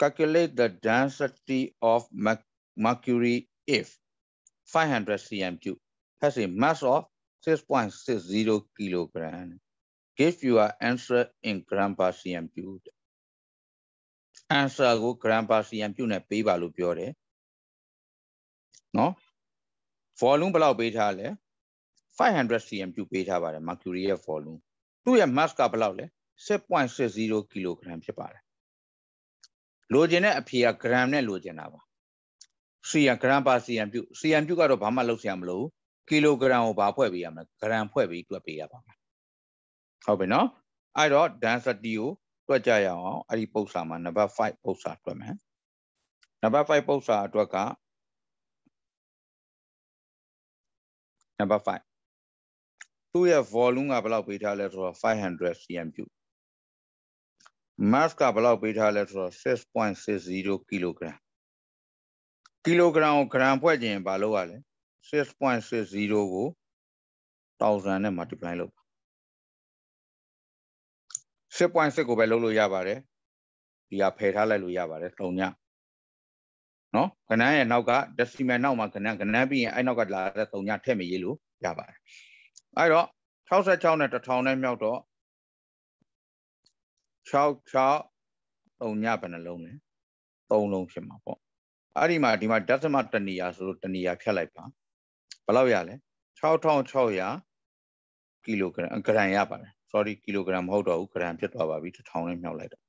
calculate the density of mercury if 500 cm cube has a mass of 6.60 kilogram give your answer in gram per cm cube answer ကို gram per cm cube နဲ့ပေးပါလို့ပြောတယ်နော် volume ဘယ်လောက်ပေးထားလဲ500 cm cube ပေးထားပါတယ် mercury ရဲ့ volume သူ့ရဲ့ mass ကဘယ်လောက်လဲ6.60 kilogram ဖြစ်ပါတယ်လိုချင်တဲ့အဖြေက gram နဲ့လိုချင်တာပါ cm gram per cm cube cm cube ကတော့ဘာမှလုပ်စရာမလိုဘူးကီလိုဂရမ်ကိုဘာဖွဲ့ပေးရမလဲဂရမ်ဖွဲ့ပြီးတွက်ပေးရပါမယ်ဟုတ်ပြီနော်အဲ့တော့ density ကိုတွက်ကြရအောင်အဲ့ဒီပု္ပ္ပာမှာ number 5ပု္ပ္ပာတွက်မယ် number 5ပု္ပ္ပာအတွက်က number 5သူ့ရဲ့ volume ကဘယ်လောက်ပေးထားလဲဆိုတော့500 cm ပြု mass ကဘယ်လောက်ပေးထားလဲဆိုတော့6.60 kg ကီလိုဂရမ်ကိုဂရမ်ဖွဲ့ခြင်းဘာလို့ရလဲ6.60ကို1000နဲ့ multiply လုပ်ပါ6.6ကိုပဲလုပ်လို့ရပါတယ်ဒီဟာဖယ်ထားလိုက်လို့ရပါတယ်တုံညနော်ခဏရဲ့နောက်က decimal နောက်မှာခဏခဏပြီးရင်အဲ့နောက်ကလာတဲ့တုံညထည့်မရေးလို့ရပါတယ်အဲ့တော့66နဲ့1000နဲ့မြောက်တော့66တုံညဘယ်နှလုံးလဲ3လုံးဖြစ်မှာပေါ့အဲ့ဒီမှာဒီမှာ decimal တဏီယာဆိုလို့တဏီယာဖြတ်လိုက်ပါဘယ်လောက်ရလဲ6600ကီလိုဂရမ်ဂရမ်ရပါတယ် sorry ကီလိုဂရမ်မဟုတ်တော့ဘူးဂရမ်ဖြစ်သွားပါပြီ1000နဲ့မြောက်လိုက်တော့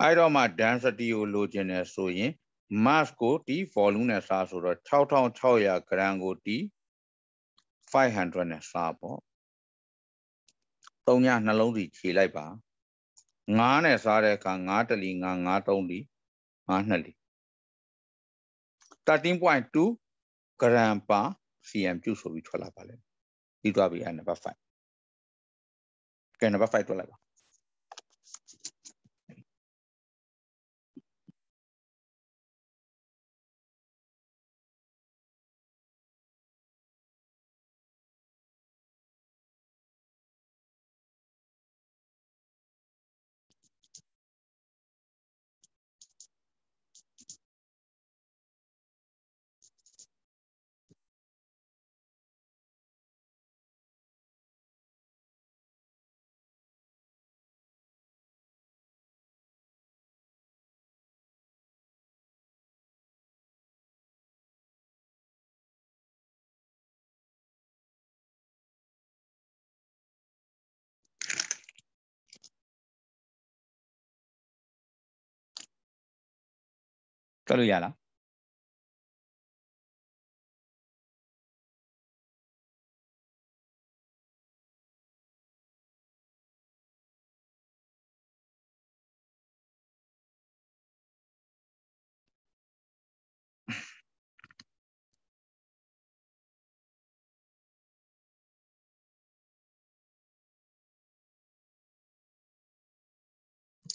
အဲ့တော့မှ density ကိုလိုချင်တယ်ဆိုရင် mass ကိုဒီ volume နဲ့စားဆိုတော့6600 gram ကိုဒီ500နဲ့စားပေါ့၃ညနှလုံးစီခြေလိုက်ပါ9နဲ့စားတဲ့အခါ9တလီ9 9 3လီ9 2လီ13.2ကရံပါ CM ပြုဆိုပြီးထွက်လာပါလိမ့်မယ်ပြီးသွားပြီအဲ number 5ကဲ number 5ထွက်လိုက်ပါก็รู้ยาละ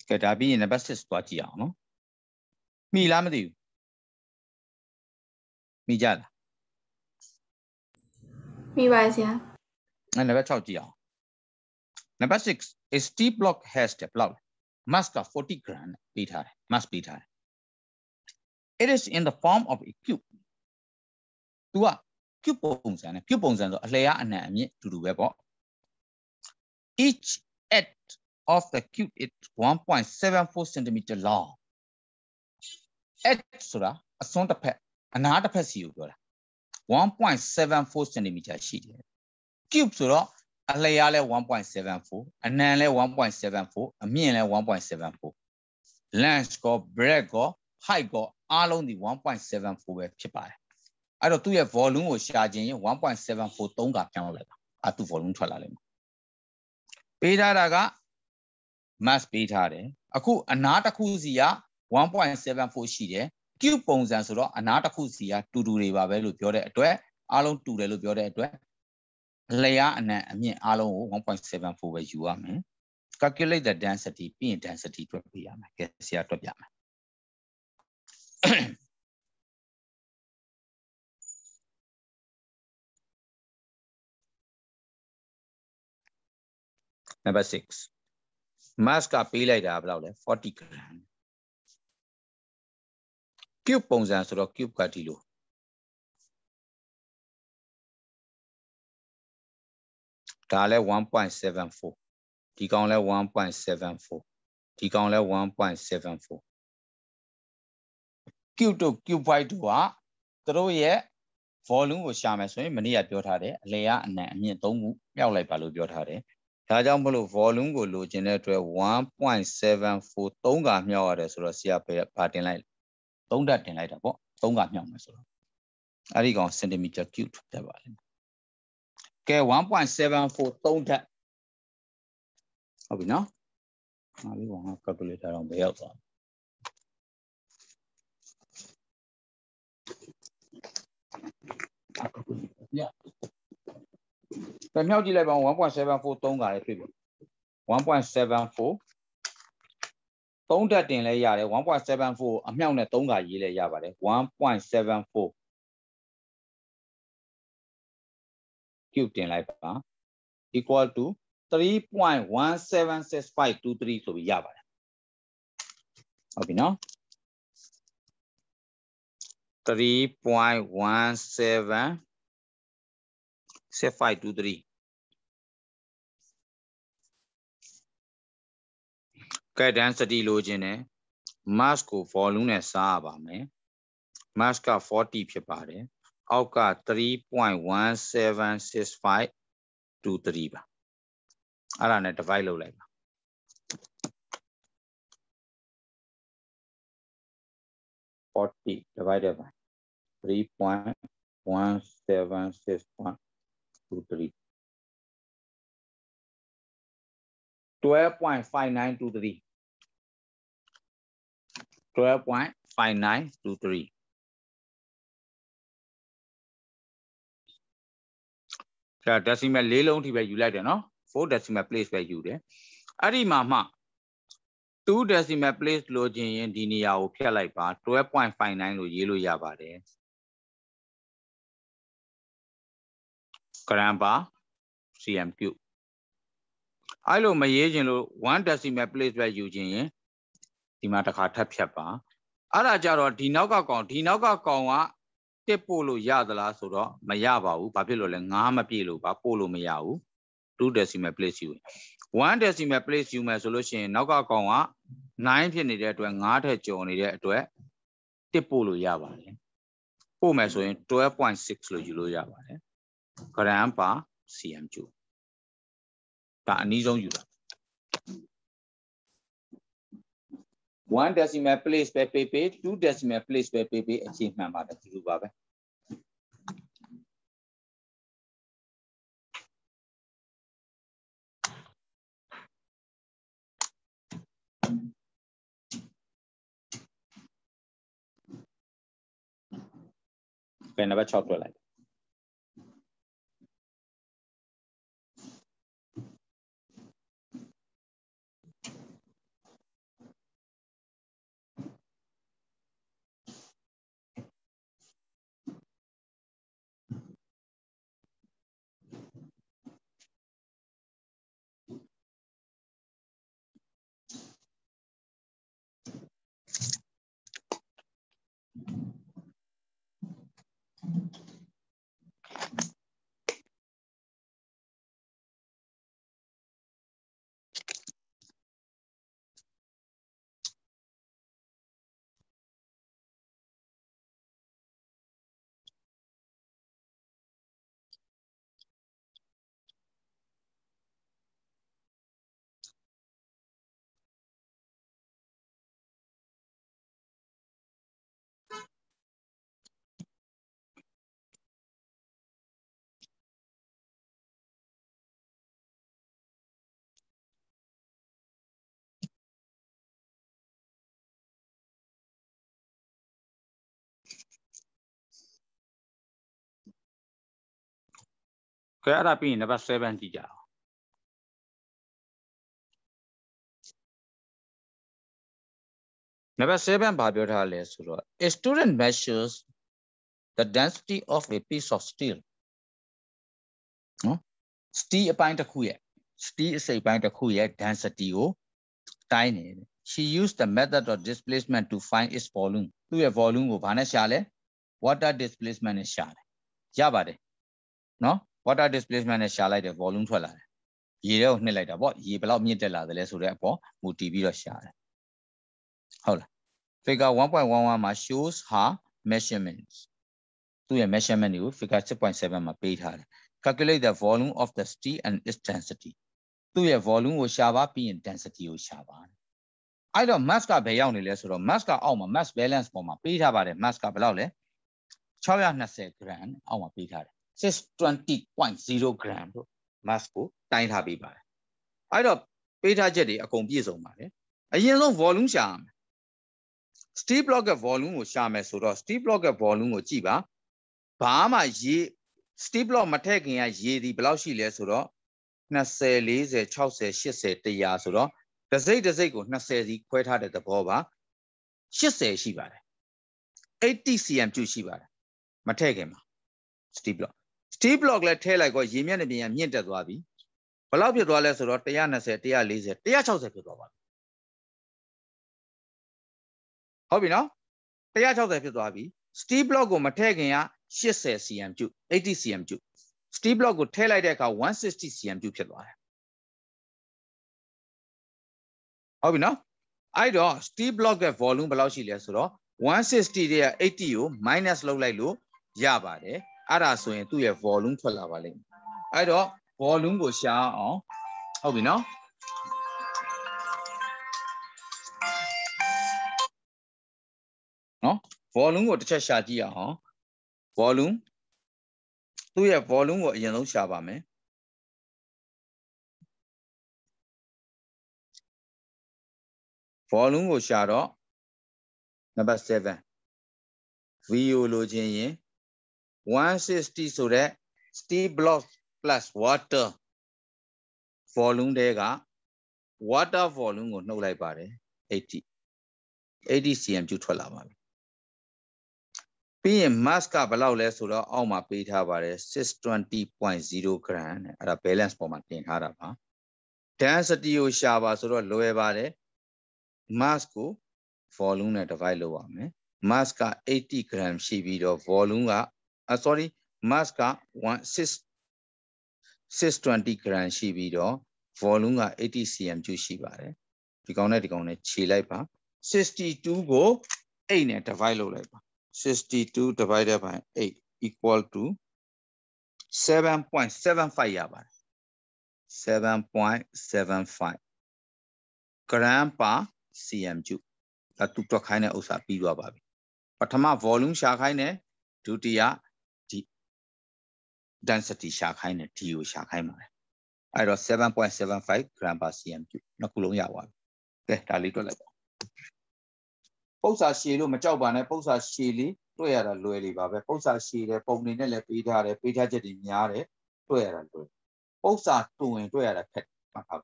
ကြတာပြီးရင်နံပါတ်6သွားကြည့်အောင်နော်မလားမသဘးမကြလားမပါဆရာအနပါတ number 6 is t block has the block 40 gram ပေးထားတယ် mass ပေးထားတယ် it is in the form of a cube a cube a cube ပုံစံဆိုအလျားအနံအမြင့်အတူတူပဲပေါ့ each edge of the cube is 1.74 centimeter long edge ဆိုတာအစွန်းတစ်ဖက်အနားတစ်ဖက်စီကိုပြောတာ1.74 cm ရှိတယ် cube ဆိုတော့အလျားလဲ1.74အနံလဲ1.74အမြင့်လဲ1.74 length ကော breadth ကော height ကောအားလုံးဒီ1.74ပဲဖြစ်ပါတယ်အဲ့တော့သူ့ရဲ့ volume ကိုရှာခြင်းရင်1.74သုံးကပြောင်းလိုက်ပါအဲ့သူ volume ထွက်လာလိမ့်မယ်ပေးထားတာက mass ပေးထားတယ်အခုအနားတစ်ခုစီက1.74ရှိတယ် cube ပုံစံဆိုတော့အနားတစ်ခုစီကတူတူတွေပါပဲလို့ပြောတဲ့အတွက်အားလုံးတူတယ်လို့ပြောတဲ့အတွက်လျားအနံအမြင့်အားလုံးကို1.74ပဲယူရမယ် calculate the density ပြီးရင် density တွက်ပြရမယ်ကဲဆရာတွက်ပြမယ်နံပါတ်6 mass ကပေးလိုက်တာဘယ်လောက်လဲ40 gram cube ပုံစံဆိုတော့ cube ကဒီလိုဒါလည်း1.74ဒီကောင်လည်း1.74ဒီကောင်လည်း1.74 cube တို့ cube byte တို့ကသူတို့ရဲ့ volume ကိုရှာမယ်ဆိုရင်မနေ့ကပြောထားတယ်အလယ်ကအနံအမြင့်၃ခုမြောက်လိုက်ပါလို့ပြောထားတယ်ဒါကြောင့်မလို့ volume ကိုလိုချင်တဲ့အတွက်1.74 3ကမြောက်ရတယ်ဆိုတော့ဆရာဘာတင်လိုက်3ဓာတ်တင်လိုက်တာပေါ့3ကမြောက်မယ်ဆိုတော့အဲ့ဒီကောင် cm cube ထွက်ပြပါလိမ့်မယ်ကဲ1.743ဓာတ်ဟုတ်ပြီနော်ဟာလေးကောင်က calculator တော့မရောက်သွားဘူးပြ။ပြမြောက်ကြည့်လိုက်ပါဦး1.743ကလည်းတွေ့ပြီ။1.743 3ဓာတ်တင်လဲရတယ်1.74အမြောက်နဲ့3ခါရေးလဲရပါတယ်1.74 cube တင်လိုက်ပါ equal to 3.176523ဆိုပြီးရပါတယ်ဟုတ်ပြီနော်3.176523ကက်ဒန်စတီလိုချင်တယ် mass ကို volume နဲ့စားရပါမယ် mass က40ဖြစ်ပါတယ်အောက်က3.1765 to 3ပါအဲ့ဒါနဲ့ divide လုပ်လိုက်ပါ40 divided by 3.1761 to 3 12.59 to 3 12.5923 decimal လေးလုံးထိပဲယူလိုက်တယ်နော်4 decimal place ပဲယူတယ်အဲ့ဒီမှာမှ2 decimal place လိုချင်ရင်ဒီနေရာကိုဖြတ်လိုက်ပါ12.59လို့ရေးလို့ရပါတယ် gram per cm cube အဲ့လိုမရေးချင်လို့1 decimal place ပဲယူချင်ရင်ဒီမှာတစ်ခါထပ်ဖြတ်ပါအဲ့ဒါကြတော့ဒီနောက်ကကောင်ဒီနောက်ကကောင်ကတစ်ပို့လို့ရသလားဆိုတော့မရပါဘူးဘာဖြစ်လို့လဲငားမပြည့်လို့ပါပို့လို့မရဘူး2 decimal place you 1 decimal place you မယ်ဆိုလို့ရှိရင်နောက်ကကောင်က9ဖြစ်နေတဲ့အတွက်9ထက်ကျော်နေတဲ့အတွက်တစ်ပို့လို့ရပါတယ်ပို့မယ်ဆိုရင်12.6လို့ယူလို့ရပါတယ် gram per cm cube ဒါအနည်းဆုံးယူတာ one decimal place ပဲပေးပေး two decimal place ပဲပေးပေးအခြေမှန်ပါတယ်ဒီလိုပါပဲပြန်နံပါတ်6ထွက်လိုက် Okay, ada pin number seven di jauh. Number seven, 7 suruh. a student measures the density of a piece of steel Steel apa yang နော် steel အပိုင်းတစ်ခုရဲ့ steel အစိပ်ပိုင်းတစ်ခုရဲ့ density o, ကိုတိုင်းနေတယ် she used the method of displacement to find its volume Tu ya volume bukan? What are displacement No? water displacement နဲ့ရှာလိုက်တယ် volume ထွက်လာတယ်ရေထဲကိုနှိမ့်လိုက်တာပေါ့ရေဘယ်လောက်မြင့်တက်လာသလဲဆိုတဲ့အပေါ်မူတည်ပြီးတော့ရှာတယ်ဟုတ်လား figure 1.11မှာ shows her measurements သူ့ရဲ့ measurement တွေကို figure 6.7မှာပေးထားတယ် calculate the volume of the steel and its density သူ့ရဲ့ volume ကိုရှာပါပြီးရင် density ကိုရှာပါအဲ့တော့ mass ကဘယ်ရောက်နေလဲဆိုတော့ mass ကအောက်မှာ mass balance ပေါ်မှာပေးထားပါတယ် mass ကဘယ်လောက်လဲ620 gram အောက်မှာပေးထားတယ်620.0 gram တို့ mass ကိုတိုင်းထားပေးပါတယ်အဲ့တော့ပေးထားချက်တွေအကုန်ပြည့်စုံပါတယ်အရင်ဆုံး volume ရှာရမယ် steel block က volume ကိုရှာမယ်ဆိုတော့ steel block က volume ကိုကြည့်ပါဘာမှရေ steel block မထည့်ခင်ကရေဒီဘယ်လောက်ရှိလဲဆိုတော့20 40 60 80 100ဆိုတော့တစိတ်တစိတ်ကို20စီခွဲထားတဲ့သဘောပါ80ရှိပါတယ်80 cm ကျူရှိပါတယ်မထည့်ခင်မှာ steel block steel block လဲထည့်လိုက်ကောရေမျက်နှာပြင်ကမြင့်တက်သွားပြီဘလောက်ဖြစ်သွားလဲဆိုတော့120 140 160ဖြစ်သွားပါပြီဟုတ်ပြီနော်160ဖြစ်သွားပြီ steel block ကိုမထည့်ခင်က80 cm ကျုပ်80 cm ကျုပ် steel block ကိုထည့်လိုက်တဲ့အခါ160 cm ကျုပ်ဖြစ်သွားတယ်ဟုတ်ပြီနော်အဲ့တော့ steel block ရဲ့ volume ဘယ်လောက်ရှိလဲဆိုတော့160ရဲ့80ကို minus လုပ်လိုက်လို့ရပါတယ်အဲ့ဒါဆိုရင်သူ့ရဲ့ volume ထွက်လာပါလိမ့်မယ်အဲ့တော့ volume ကိုရှာအောင်ဟုတ်ပြီနော်နော် volume ကိုတစ်ချက်ရှာကြည့်အောင် volume သူ့ရဲ့ volume ကိုအရင်ဆုံးရှာပါမယ်။ volume ကိုရှာတော့ number 7 VO လိုချင်ရင်160ဆိုတဲ့ steel block plus water volume တဲက water volume ကိုနှုတ်လိုက်ပါတယ်80 80 cm ကျူထွက်လာပါပြီပြီးရင် mass ကဘယ်လောက်လဲဆိုတော့အောက်မှာပေးထားပါတယ်620.0 gram နဲ့အဲ့ဒါ balance ပေါ်မှာတင်ထားတာပါ density ကိုရှာပါဆိုတော့လွယ်ပါတယ် mass ကို volume နဲ့ divide လုပ်ပါမယ် mass က80 gram ရှိပြီးတော့ volume က uh, sorry mass က16 620 gram ရှိပြီးတော့ volume က80 cm ကျူးရှိပါတယ်ဒီကောင်နဲ့ဒီကောင်နဲ့ခြေလိုက်ပါ62ကို8နဲ့ divide လုပ်လိုက်ပါ62 divided by 8 equal to 7.75ရပါတယ်7.75 gram per cm ကျူးဒါတူတွက်ခိုင်းတဲ့ဥစ္စာပြီးသွားပါပြီပထမ volume ရှာခိုင်းတယ်ဒုတိယ density ရှာခိုင်းတယ် D ကိုရှာခိုင်းပါတယ်အဲ့တော့7.75 gram per cm ပြုနှစ်ခုလုံးရပါပြီကဲဒါလေးတွက်လိုက်ပါပု္ပ္ပာရှည်လို့မကြောက်ပါနဲ့ပု္ပ္ပာရှည်လေးတွေ့ရတာလွယ်လေပါပဲပု္ပ္ပာရှည်တယ်ပုံနေနဲ့လည်းပေးထားတယ်ပေးထားချက်တွေများတယ်တွေ့ရတာလွယ်ပု္ပ္ပာတွင်တွေ့ရတာခက်ပါပါ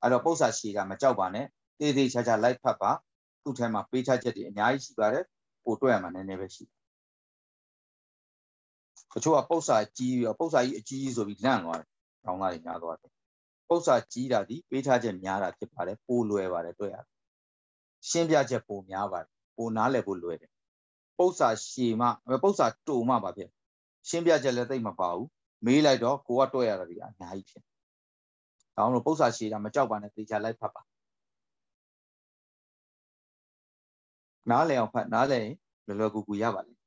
အဲ့တော့ပု္ပ္ပာရှည်ကမကြောက်ပါနဲ့သေးသေးချာချာလိုက်ဖတ်ပါသူ့ထဲမှာပေးထားချက်တွေအများကြီးရှိပါတယ်ပို့တွေ့ရမှာနည်းနည်းပဲရှိတယ်တချို့ကပု္ပ္ပာကြီးပြီးတော့ပု္ပ္ပာကြီးအကြီးကြီးဆိုပြီးလန့်သွားတယ်။ကောင်းသားတွေများသွားတယ်။ပု္ပ္ပာကြီးတာဒီပေးထားချက်များတာဖြစ်ပါတယ်။ပိုလွယ်ပါတယ်တွေ့ရတယ်။ရှင်းပြချက်ပိုများပါတယ်။ပိုနားလည်ဖို့လွယ်တယ်။ပု္ပ္ပာရှည်မှပု္ပ္ပာတူမှပါဖြစ်။ရှင်းပြချက်လည်းသိမပါဘူး။မေးလိုက်တော့ကိုကတွေ့ရတာဒီအများကြီးဖြစ်။ဒါအောင်လို့ပု္ပ္ပာရှည်တာမကြောက်ပါနဲ့သေချာလိုက်ဖတ်ပါ။နားလည်အောင်ဖတ်နားလည်ရင်လွယ်လွယ်ကူကူရပါလိမ့်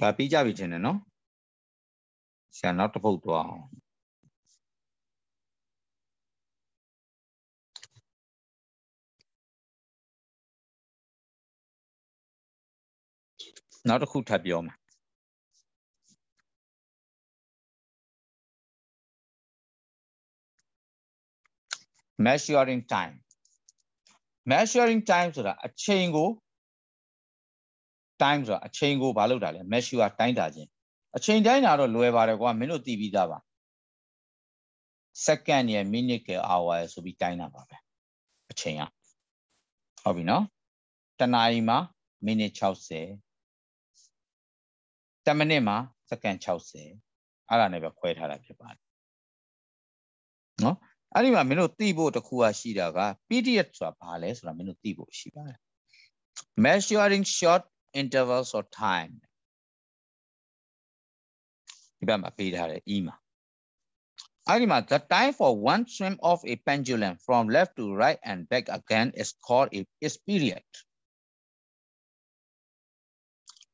ဒါပြီးကြပြီထင်တယ်နော်ဆရာနောက်တစ်ပုတ်သွားအောင်နောက်တစ်ခုထပ်ပြောမှာ measuring time measuring time ဆိုတာ အချိန်ကို time ဆိုတာအချိန်ကိုဘာလို့တာလဲ measure တိုင်းတာခြင်းအချိန်တိုင်းတာတော့လွယ်ပါတယ်ကွာမင်းတို့သိပြီးသားပါ second ရယ် minute ရယ် hour ရယ်ဆိုပြီးတိုင်းတာပါပဲအချိန်อ่ะဟုတ်ပြီနော်တနာရီမှာ minute 60 10မိနစ်မှာ second 60အဲ့ဒါနဲ့ပဲခွဲထားတာဖြစ်ပါတယ်နော်အဲ့ဒီမှာမင်းတို့သိဖို့တခုကရှိတာက PDF ဆိုတာဘာလဲဆိုတာမင်းတို့သိဖို့ရှိပါတယ် measuring shot intervals of time ဒီဘက်မှာပေးထားတယ် E မှာအဲ့ဒီမှာ the time for one swing of a pendulum from left to right and back again is called a is period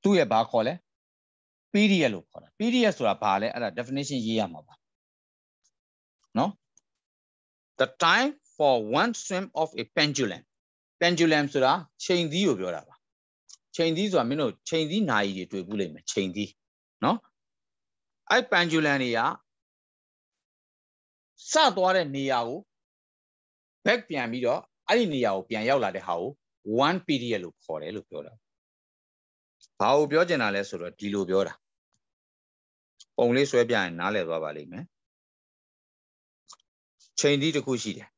သူ့ရဲ့ဘာခေါ်လဲ period လို့ခေါ်တာ period ဆိုတာဘာလဲအဲ့ဒါ definition ရေးရမှာပါနော် the time for one swim of a pendulum pendulum ဆိုတာချိန်သီးကိုပြောတာပါချိန်သီးဆိုတာမင်းတို့ချိန်သီးနာရီတွေတွေ့ဘူးလိမ့်မယ်ချိန်သီးနော်အဲ့ပန်ဂျူလန်တွေကစသွားတဲ့နေရာကို back ပြန်ပြီးတော့အဲ့ဒီနေရာကိုပြန်ရောက်လာတဲ့ဟာကို one period လို့ခေါ်တယ်လို့ပြောတာဘာကိုပြောချင်တာလဲဆိုတော့ဒီလိုပြောတာပုံလေးဆွဲပြရင်နားလည်သွားပါလိမ့်မယ်ချိန်သီးတစ်ခုရှိတယ်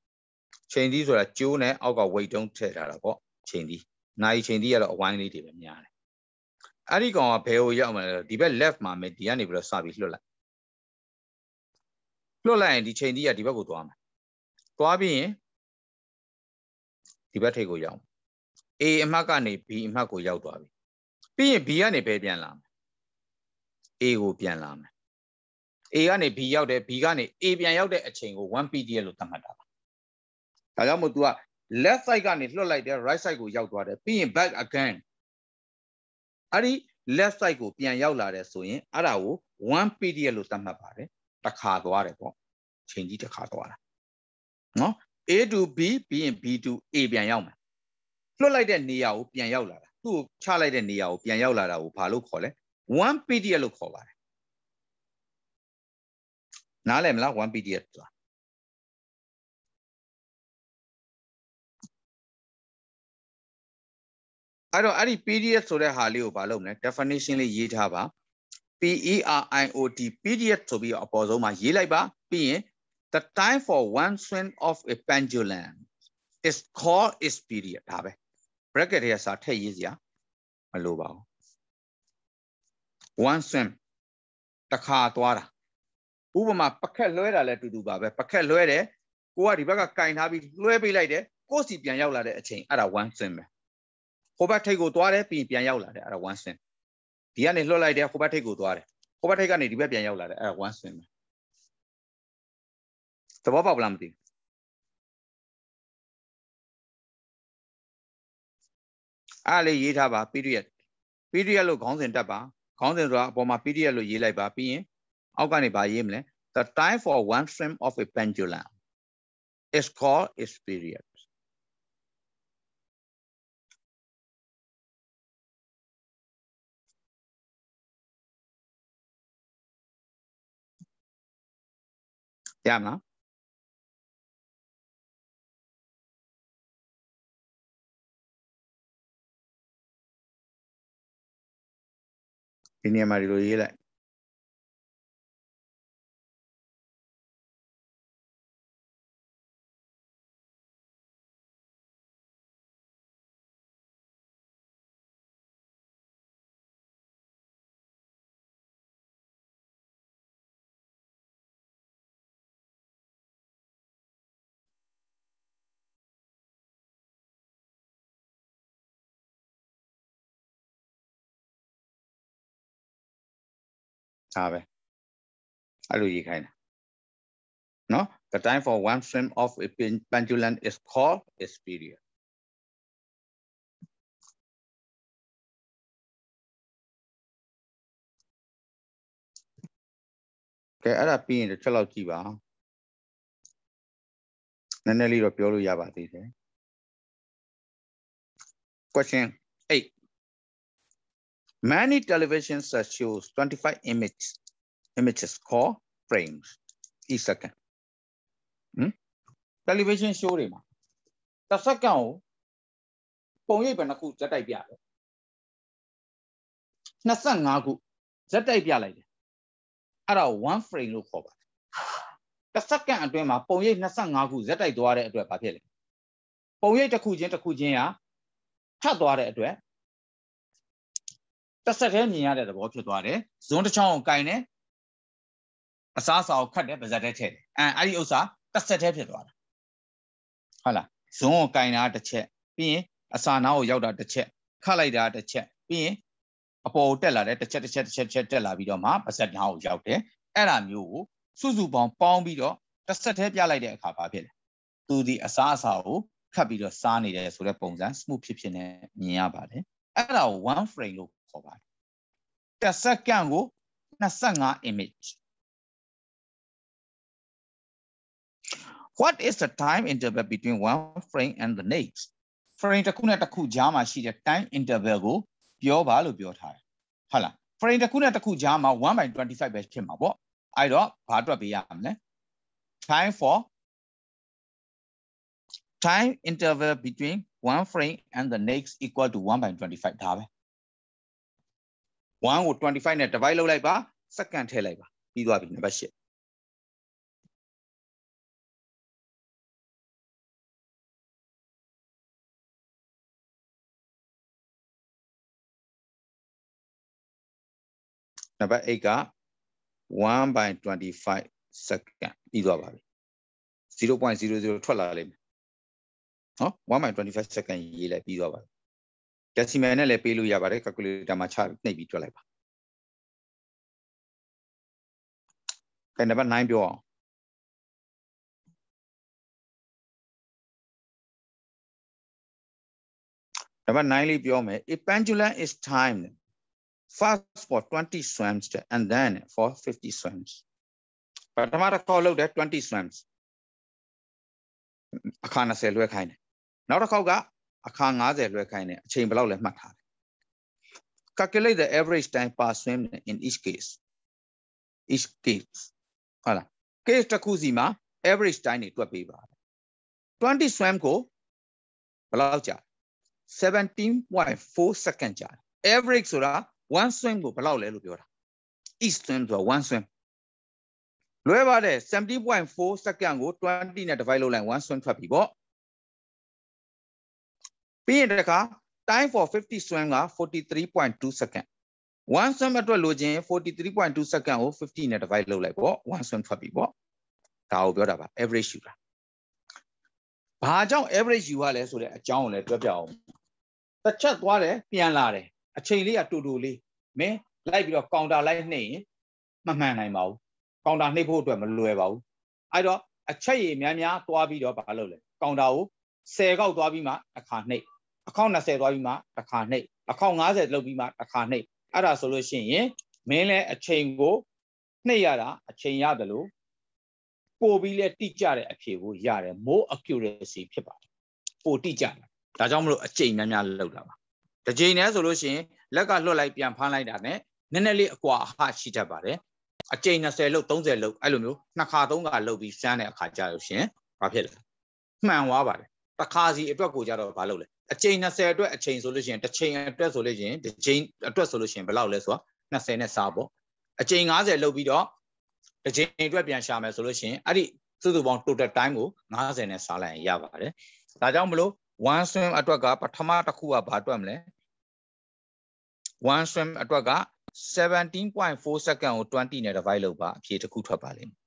ချိန်သီးဆိုတာကျိုးနဲ့အောက်က weight တုံးထည့်ထားတာပေါ့ချိန်သီးနိုင်ချိန်တိကတော့အဝိုင်းလေးတွေပဲများတယ်အဲ့ဒီကောင်ကဘယ်ကိုရောက်မလဲဒီဘက် left မှာမယ်ဒီကနေပြီးတော့စပြီးလွတ်လိုက်လွတ်လိုက်ရင်ဒီချိန်တိကဒီဘက်ကိုသွားမယ်သွားပြီးရင်ဒီဘက်ထိပ်ကိုရောက် A အမှတ်ကနေ B အမှတ်ကိုရောက်သွားပြီပြီးရင် B ကနေဘယ်ပြန်လာမလဲ A ကိုပြန်လာမယ် A ကနေ B ရောက်တယ် B ကနေ A ပြန်ရောက်တဲ့အချိန်ကို 1pdl လို့သတ်မှတ်တာပါဒါကြောင့်မို့ तू က left side ကနေလွှတ်လိုက်တယ် right side ကိုရောက်သွားတယ်ပြီးရင် back again အဲ့ဒီ left side ကိုပြန်ရောက်လာတယ်ဆိုရင်အဲ့ဒါကို one period လို့သတ်မှတ်ပါတယ်တစ်ခါသွားတယ်ပေါ့ချိန်ကြီးတစ်ခါသွားတာနော် A to B ပြီးရင် B to A ပြန်ရောက်မှာလွှတ်လိုက်တဲ့နေရာကိုပြန်ရောက်လာတာသူ့ကိုချလိုက်တဲ့နေရာကိုပြန်ရောက်လာတာကိုဘာလို့ခေါ်လဲ one period လို့ခေါ်ပါတယ်နားလည်မလား one period ဆိုတာအဲ့တော့အဲ့ဒီ PDF ဆိုတဲ့ဟာလေးကိုဘာလုပ်မလဲ definition လေးရေးထားပါ PERIOT PDF ဆိုပြီးတော့အပေါ်ဆုံးမှာရေးလိုက်ပါ ပြီးရင် the time for one swing of a pendulum is called is period ဒါပဲ bracket တွေကစာထည့်ရေးစရာမလိုပါဘူး one swing တစ်ခါသွားတာဥပမာပကက်လွှဲတာလည်းတူတူပါပဲပကက်လွှဲတယ်ကိုကဒီဘက်ကကင်ထားပြီးလွှဲပေးလိုက်တယ်ကိုစီပြန်ရောက်လာတဲ့အချိန်အဲ့ဒါ one swing ပဲဟိုဘက်ထိတ်ကိုသွားတယ်ပြီးပြန်ရောက်လာတယ်အဲ့ဒါ one sin ဒီကနေလွှတ်လိုက်တယ်ဟိုဘက်ထိတ်ကိုသွားတယ်ဟိုဘက်ထိတ်ကနေဒီဘက်ပြန်ရောက်လာတယ်အဲ့ဒါ one sin ပဲသဘောပေါက်လားမသိဘူးအဲ့လေးရေးထားပါ period period လို့ခေါင်းစဉ်တက်ပါခေါင်းစဉ်ဆိုတာအပေါ်မှာ period လို့ရေးလိုက်ပါပြီးရင်အောက်ကနေပါရေးမလဲ the time for one frame of a pendulum is called its period ရမလားဒီနေရာမှာဒီလိုရေးလိုက်ဒါပဲအဲ့လိုရေးခိုင်းတာနော် the time for one frame of a pendulum is called its period ကဲအဲ့ဒါပြီးရင်တစ်ချက်လောက်ကြည့်ပါနည်းနည်းလေးတော့ပြောလို့ရပါသေးတယ် question 8 Many television sets shows 25 image, images called frames each second. Hmm? Television show တွေမှာတစ်စက္ကန့်ကိုပုံရိပ်ပဲနှစ်ခုဇက်တိုက်ပြတယ်။25ခုဇက်တိုက်ပြလိုက်တယ်။အဲ့ဒါ one frame လို့ခေါ်ပါတယ်။တစ်စက္ကန့်အတွင်းမှာပုံရိပ်25ခုဇက်တိုက်သွားတဲ့အတွက်ဘာဖြစ်လဲ။ပုံရိပ်တစ်ခုချင်းတစ်ခုချင်းကထပ်သွားတဲ့အတွက်တစ်ဆက်တည်းမြင်ရတဲ့သဘောဖြစ်သွားတယ်ဇွန်းတစ်ချောင်းကိုကင်တယ်အစားစာကိုခတ်တယ်ပါဇက်ထဲထည့်တယ်အဲအဲ့ဒီဥစ္စာတစ်ဆက်တည်းဖြစ်သွားတာဟုတ်လားဇွန်းကိုကင်တာတစ်ချက် ပြီးရင်အစာနာကိုရောက်တာတစ်ချက်ခတ်လိုက်တာတစ်ချက်ပြီးရင်အပေါ်တက်လာတဲ့တစ်ချက်တစ်ချက်တစ်ချက်တစ်ချက်တက်လာပြီးတော့မှပါဇက်နာကိုရောက်တယ်အဲ့ဒါမျိုးကိုစုစုပေါင်းပေါင်းပြီးတော့တစ်ဆက်တည်းပြလိုက်တဲ့အခါဘာဖြစ်လဲသူဒီအစားအစာကိုခတ်ပြီးတော့စားနေတယ်ဆိုတဲ့ပုံစံ smooth ဖြစ်ဖြစ်နဲ့မြင်ရပါတယ်အဲ့ဒါကို one frame လို့ခေါ်ပါတယ်။တစ်စက္ကန့်ကို25 image What is the time interval between one frame and the next? frame တစ်ခုနဲ့တစ်ခုကြားမှာရှိတဲ့ time interval ကိုပြောပါလို့ပြောထားတယ်။ဟုတ်လား။ frame တစ်ခုနဲ့တစ်ခုကြားမှာ1/25ပဲဖြစ်မှာပေါ့။အဲ့တော့ဘာတွက်ပေးရမလဲ။ time for time interval between one frame and the next equal to 1/25ဒါပဲ။1ကို25နဲ့ divide လုပ်လိုက်ပါစက္ကန့်ထည့်လိုက်ပါပြီးသွားပြီနံပါတ်8နံပါတ်8က1 by 25 second ပြီးသွားပါပြီ0.00ထွက်လာလိမ့်မယ်နော်1 by 25 second ရေးလိုက်ပြီးသွားပါပြီ decimal နဲ့လည်းပေးလို့ရပါတယ် calculator မှာချနှိပ်ပြီးတွက်လိုက်ပါကဲနံပါတ်9ပြောအောင်နံပါတ်9လေးပြောမယ် a pendulum is timed first for 20 swings and then for 50 swings ပထမတစ်ခေါက်လောက်တယ်20 swings အခါ90လွှဲခိုင်းတယ်နောက်တစ်ခေါက်ကအခါ90လွှဲခိုင်းတယ်အချိန်ဘယ်လောက်လဲမှတ်ထားတယ် calculate the average time per swim in each case each case ဟုတ်လား case တစ်ခုစီမှာ average time တွေတွက်ပေးပါတယ်20 swim ကိုဘယ်လောက်ကြာ17.4 second ကြာ average ဆိုတာ1 swim ကိုဘယ်လောက်လဲလို့ပြောတာ each swim ဆိုတာ1 swim လွဲပါတယ်17.4 second ကို20နဲ့ divide လုပ်လိုက်1 swim ထွက်ပြီပေါ့ပြီးရင်တခါ time for 50 swing က43.2 second one swing အတွက်လိုချင်43.2 second ကို50နဲ့ divide လုပ်လိုက်ပေါ့ one swing ထွက်ပြီပေါ့ဒါကိုပြောတာပါ average ယူတာဘာကြောင့် average ယူရလဲဆိုတဲ့အကြောင်းကိုလည်းပြောပြအောင်တစ်ချက်သွားတယ်ပြန်လာတယ်အချိန်လေးကတူတူလေးမင်းလိုက်ပြီးတော့ counter လိုက်နှိမ့်ရင်မမှန်နိုင်ပါဘူး counter နှိမ့်ဖို့အတွက်မလွယ်ပါဘူးအဲ့တော့အချက်ရည်များများသွားပြီးတော့ဘာလုပ်လဲ counter ကို10កောက်သွားပြီးမှတစ်ခါနှိမ့်အကောင့်20သွားပြီးမှတစ်ခါနှိပ်အကောင့်90လောက်ပြီးမှတစ်ခါနှိပ်အဲ့ဒါဆိုလို့ရှိရင်မင်းလည်းအချိန်ကို နှိပ်ရတာအချိန်ရတယ်လို့ပို့ပြီးလဲတိကျတဲ့အဖြေကိုရတယ် more accuracy ဖြစ်ပါတယ်ပို့တိကျတယ်ဒါကြောင့်မလို့အချိန်များများလောက်တာပါတစ်ချိန်တည်းဆိုလို့ရှိရင်လက်ကလွတ်လိုက်ပြန်ဖမ်းလိုက်တာ ਨੇ နည်းနည်းလေးအကွာအဟရှိတတ်ပါတယ်အချိန်20လောက်30လောက်အဲ့လိုမျိုးနှစ်ခါသုံးခါလောက်ပြီးစမ်းတဲ့အခါကျလို့ရှင်ဘာဖြစ်လဲမှန်သွားပါတယ်တစ်ခါစီအတွက်ကိုကြတော့ဘာလုပ်လဲအချိန်20အတွက်အချိန်ဆိုလို့ရှိရင်တစ်ချိန်အတွက်ဆိုလို့ရှိရင်တစ်ချိန်အတွက်ဆိုလို့ရှိရင်ဘယ်လောက်လဲဆိုတော့20နဲ့စားပေါ့အချိန်90လောက်ပြီးတော့တစ်ချိန်အတွက်ပြန်ရှာမယ်ဆိုလို့ရှိရင်အဲ့ဒီစုစုပေါင်း total time ကို90နဲ့စားလိုက်ရင်ရပါတယ်ဒါကြောင့်မလို့ one swim အတွက်ကပထမတစ်ခုကဘာအတွက်မလဲ one swim အတွက်က17.4 second ကို20နဲ့ divide လုပ်ပါအဖြေတစ်ခုထွက်ပါလိမ့်မယ်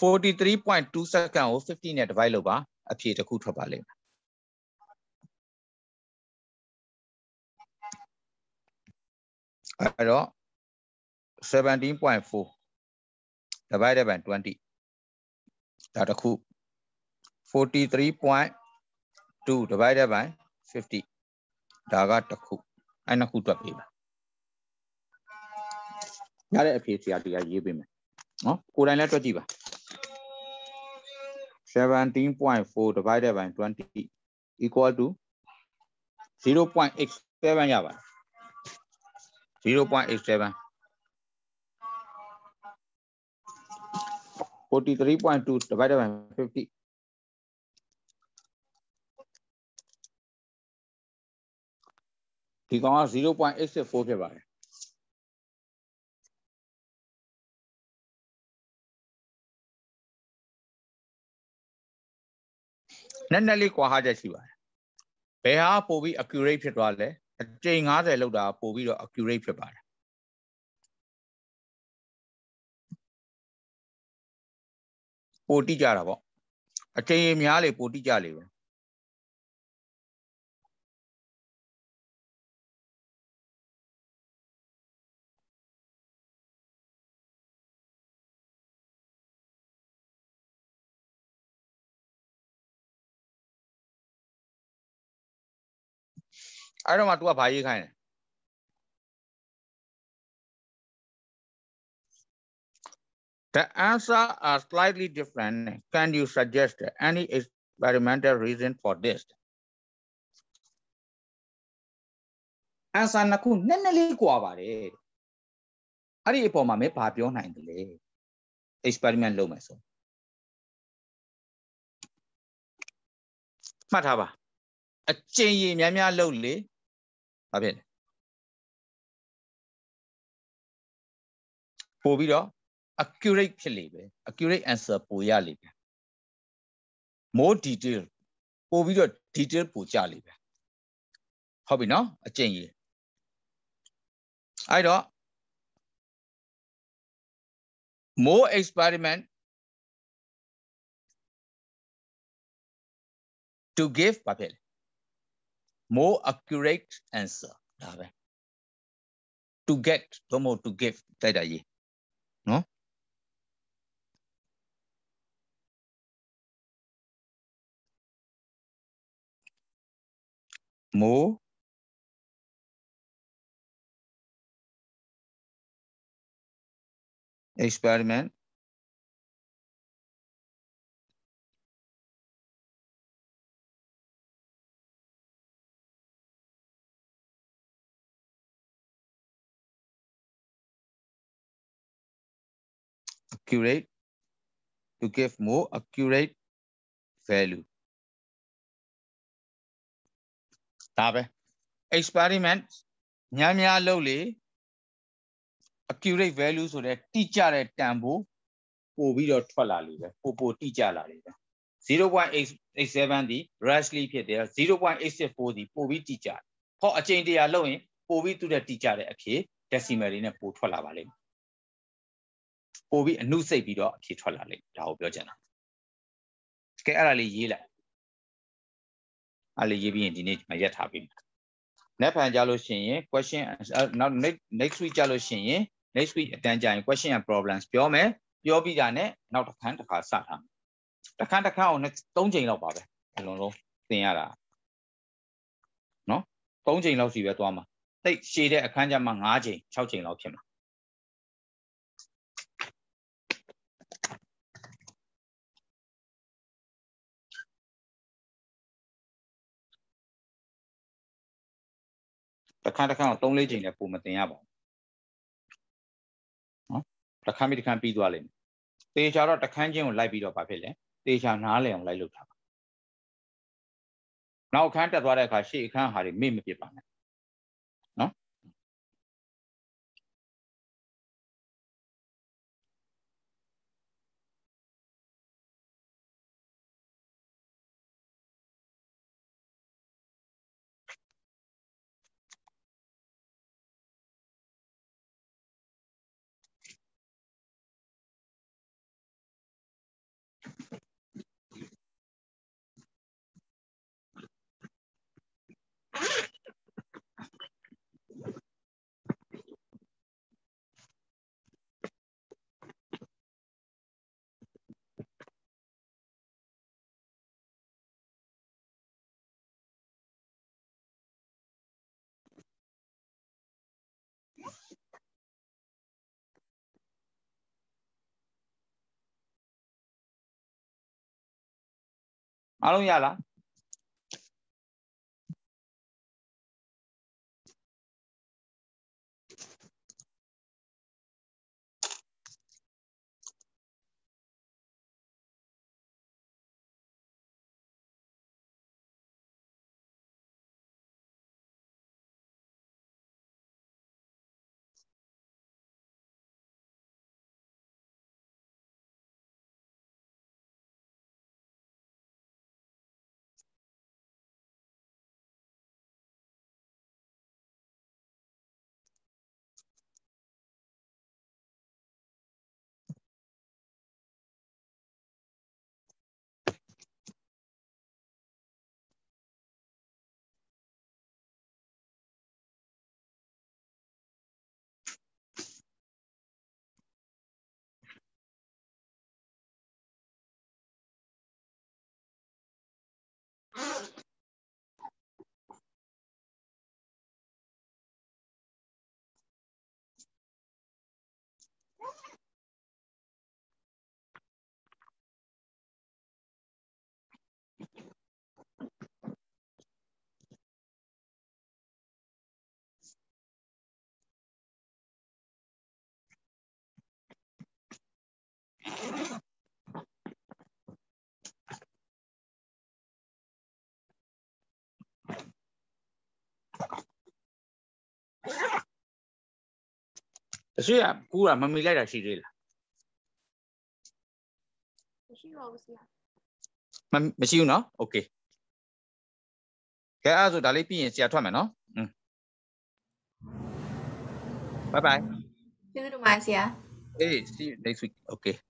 43.2 second ကို50နဲ့ divide လုပ်ပါအဖြေတစ်ခုထွက်ပါလိမ့်မယ်အဲ့တော့17.4 divided by 20ဒါတခု43.2 divided by 50ဒါကတခုအဲ့နှစ်ခုတွက်ပေးပါရတဲ့အဖြေဆရာဒီကရေးပေးမယ်နော်ကိုယ်တိုင်လည်းတွက်ကြည့်ပါ17.4 divided by 20 equal to 0.87ရပါတယ် point two divided by fifty ठीक है zero point eight से four के बारे नन्नली क्वाहा जैसी बार वो भी अक्यूरेट फिटवाल है အကြိမ်90လောက်တာပို့ပြီးတော့ accurate ဖြစ်ပါတယ်ပိုတိကြတာပေါ့အချိန်များလေပိုတိကြလေပဲ to तू ကဘာရေးခိုင်းလဲ The answer are slightly different. Can you suggest any experimental reason for this? answer နှစ်ခုနည်းနည်းလေးကွာပါတယ်အဲ့ဒီအပေါ်မှာမဲဘာပြောနိုင်တယ်လဲ experiment လုပ်မယ်ဆိုမှတ်ထားပါအကျင့်ရည်များများလုပ်လေဘာဖြစ်လဲပို့ပြီးတော့ accurate ဖြစ်လေပဲ accurate answer ပို့ရလေပဲ more detail ပို့ပြီးတော့ detail ပို့ကြလေပဲဟုတ်ပြီနော်အကျင့်ကြီးအဲ့တော့ more experiment to give ဘာဖြစ်လဲ more accurate answer ah, to get more to give no? More experiment accurate to give more accurate value ဒါပဲ experiment များများလုပ်လေ accurate value ဆိုတဲ့တိကျတဲ့တန်ဖိုးပို့ပြီးတော့ထွက်လာလေပဲပို့ပို့တိကျလာလေပဲ0.87ဒီ rashly ဖြစ်တယ်0.864ဒီပို့ပြီးတိကျဟောအချိန်တရာလုပ်ရင် ပို့ပြီးသူ့တဲ့တိကျတဲ့အဖြစ် decimal တွေနဲ့ပို့ထွက်လာပါလိမ့်မယ်ပို့ပြီးအနှုတ်စိတ်ပြီးတော့အဖြေထွက်လာလိမ့်ဒါကိုပြောချင်တာကဲအဲ့ဒါလေးရေးလိုက်အဲ့လေးရေးပြီးရင်ဒီနေ့မရက်ထားပြီနောက်ဖန်ကြလို့ရှိရင် question နောက် next week ကြလို့ရှိရင် next week အတန်းကြရင် question and problems ပြောမယ်ပြောပြီးတာနဲ့နောက်တစ်ခန်းတစ်ခါစထားတစ်ခန်းတစ်ခန်းအောင်၃ချိန်လောက်ပါပဲအလုံးလုံးသင်ရတာနော်၃ချိန်လောက်စီပဲသွားမှာတိတ်ရှည်တဲ့အခန်းကျမှ၅ချိန်၆ချိန်လောက်ဖြစ်မှာတစ်ခါတစ်ခါကို၃၄ချိန်လည်းပုံမတင်ရပါဘူးနော်တစ်ခါမိတစ်ခါပြီးသွားလိမ့်မယ်တေချာတော့တစ်ခန်းချင်းကိုလိုက်ပြီးတော့ဘာဖြစ်လဲတေချာနားလည်အောင်လိုက်လုပ်တာပါနောက်အခန်းတက်သွားတဲ့အခါရှေ့အခန်းဟာတွေမေ့မဖြစ်ပါနဲ့အားလုံးရလားတဆွေကကူကမမီလိုက်တာရှိသေးလားမရှိပါဘူးဆရာမမရှိဘူးเนาะโอเคကဲအဲ့ဆိုဒါလေးပြီးရင်ဆရာထွက်မယ်เนาะอืม bye bye ကျေးဇူးတင်ပါတယ်ဆရာ Hey, see you next week. Okay.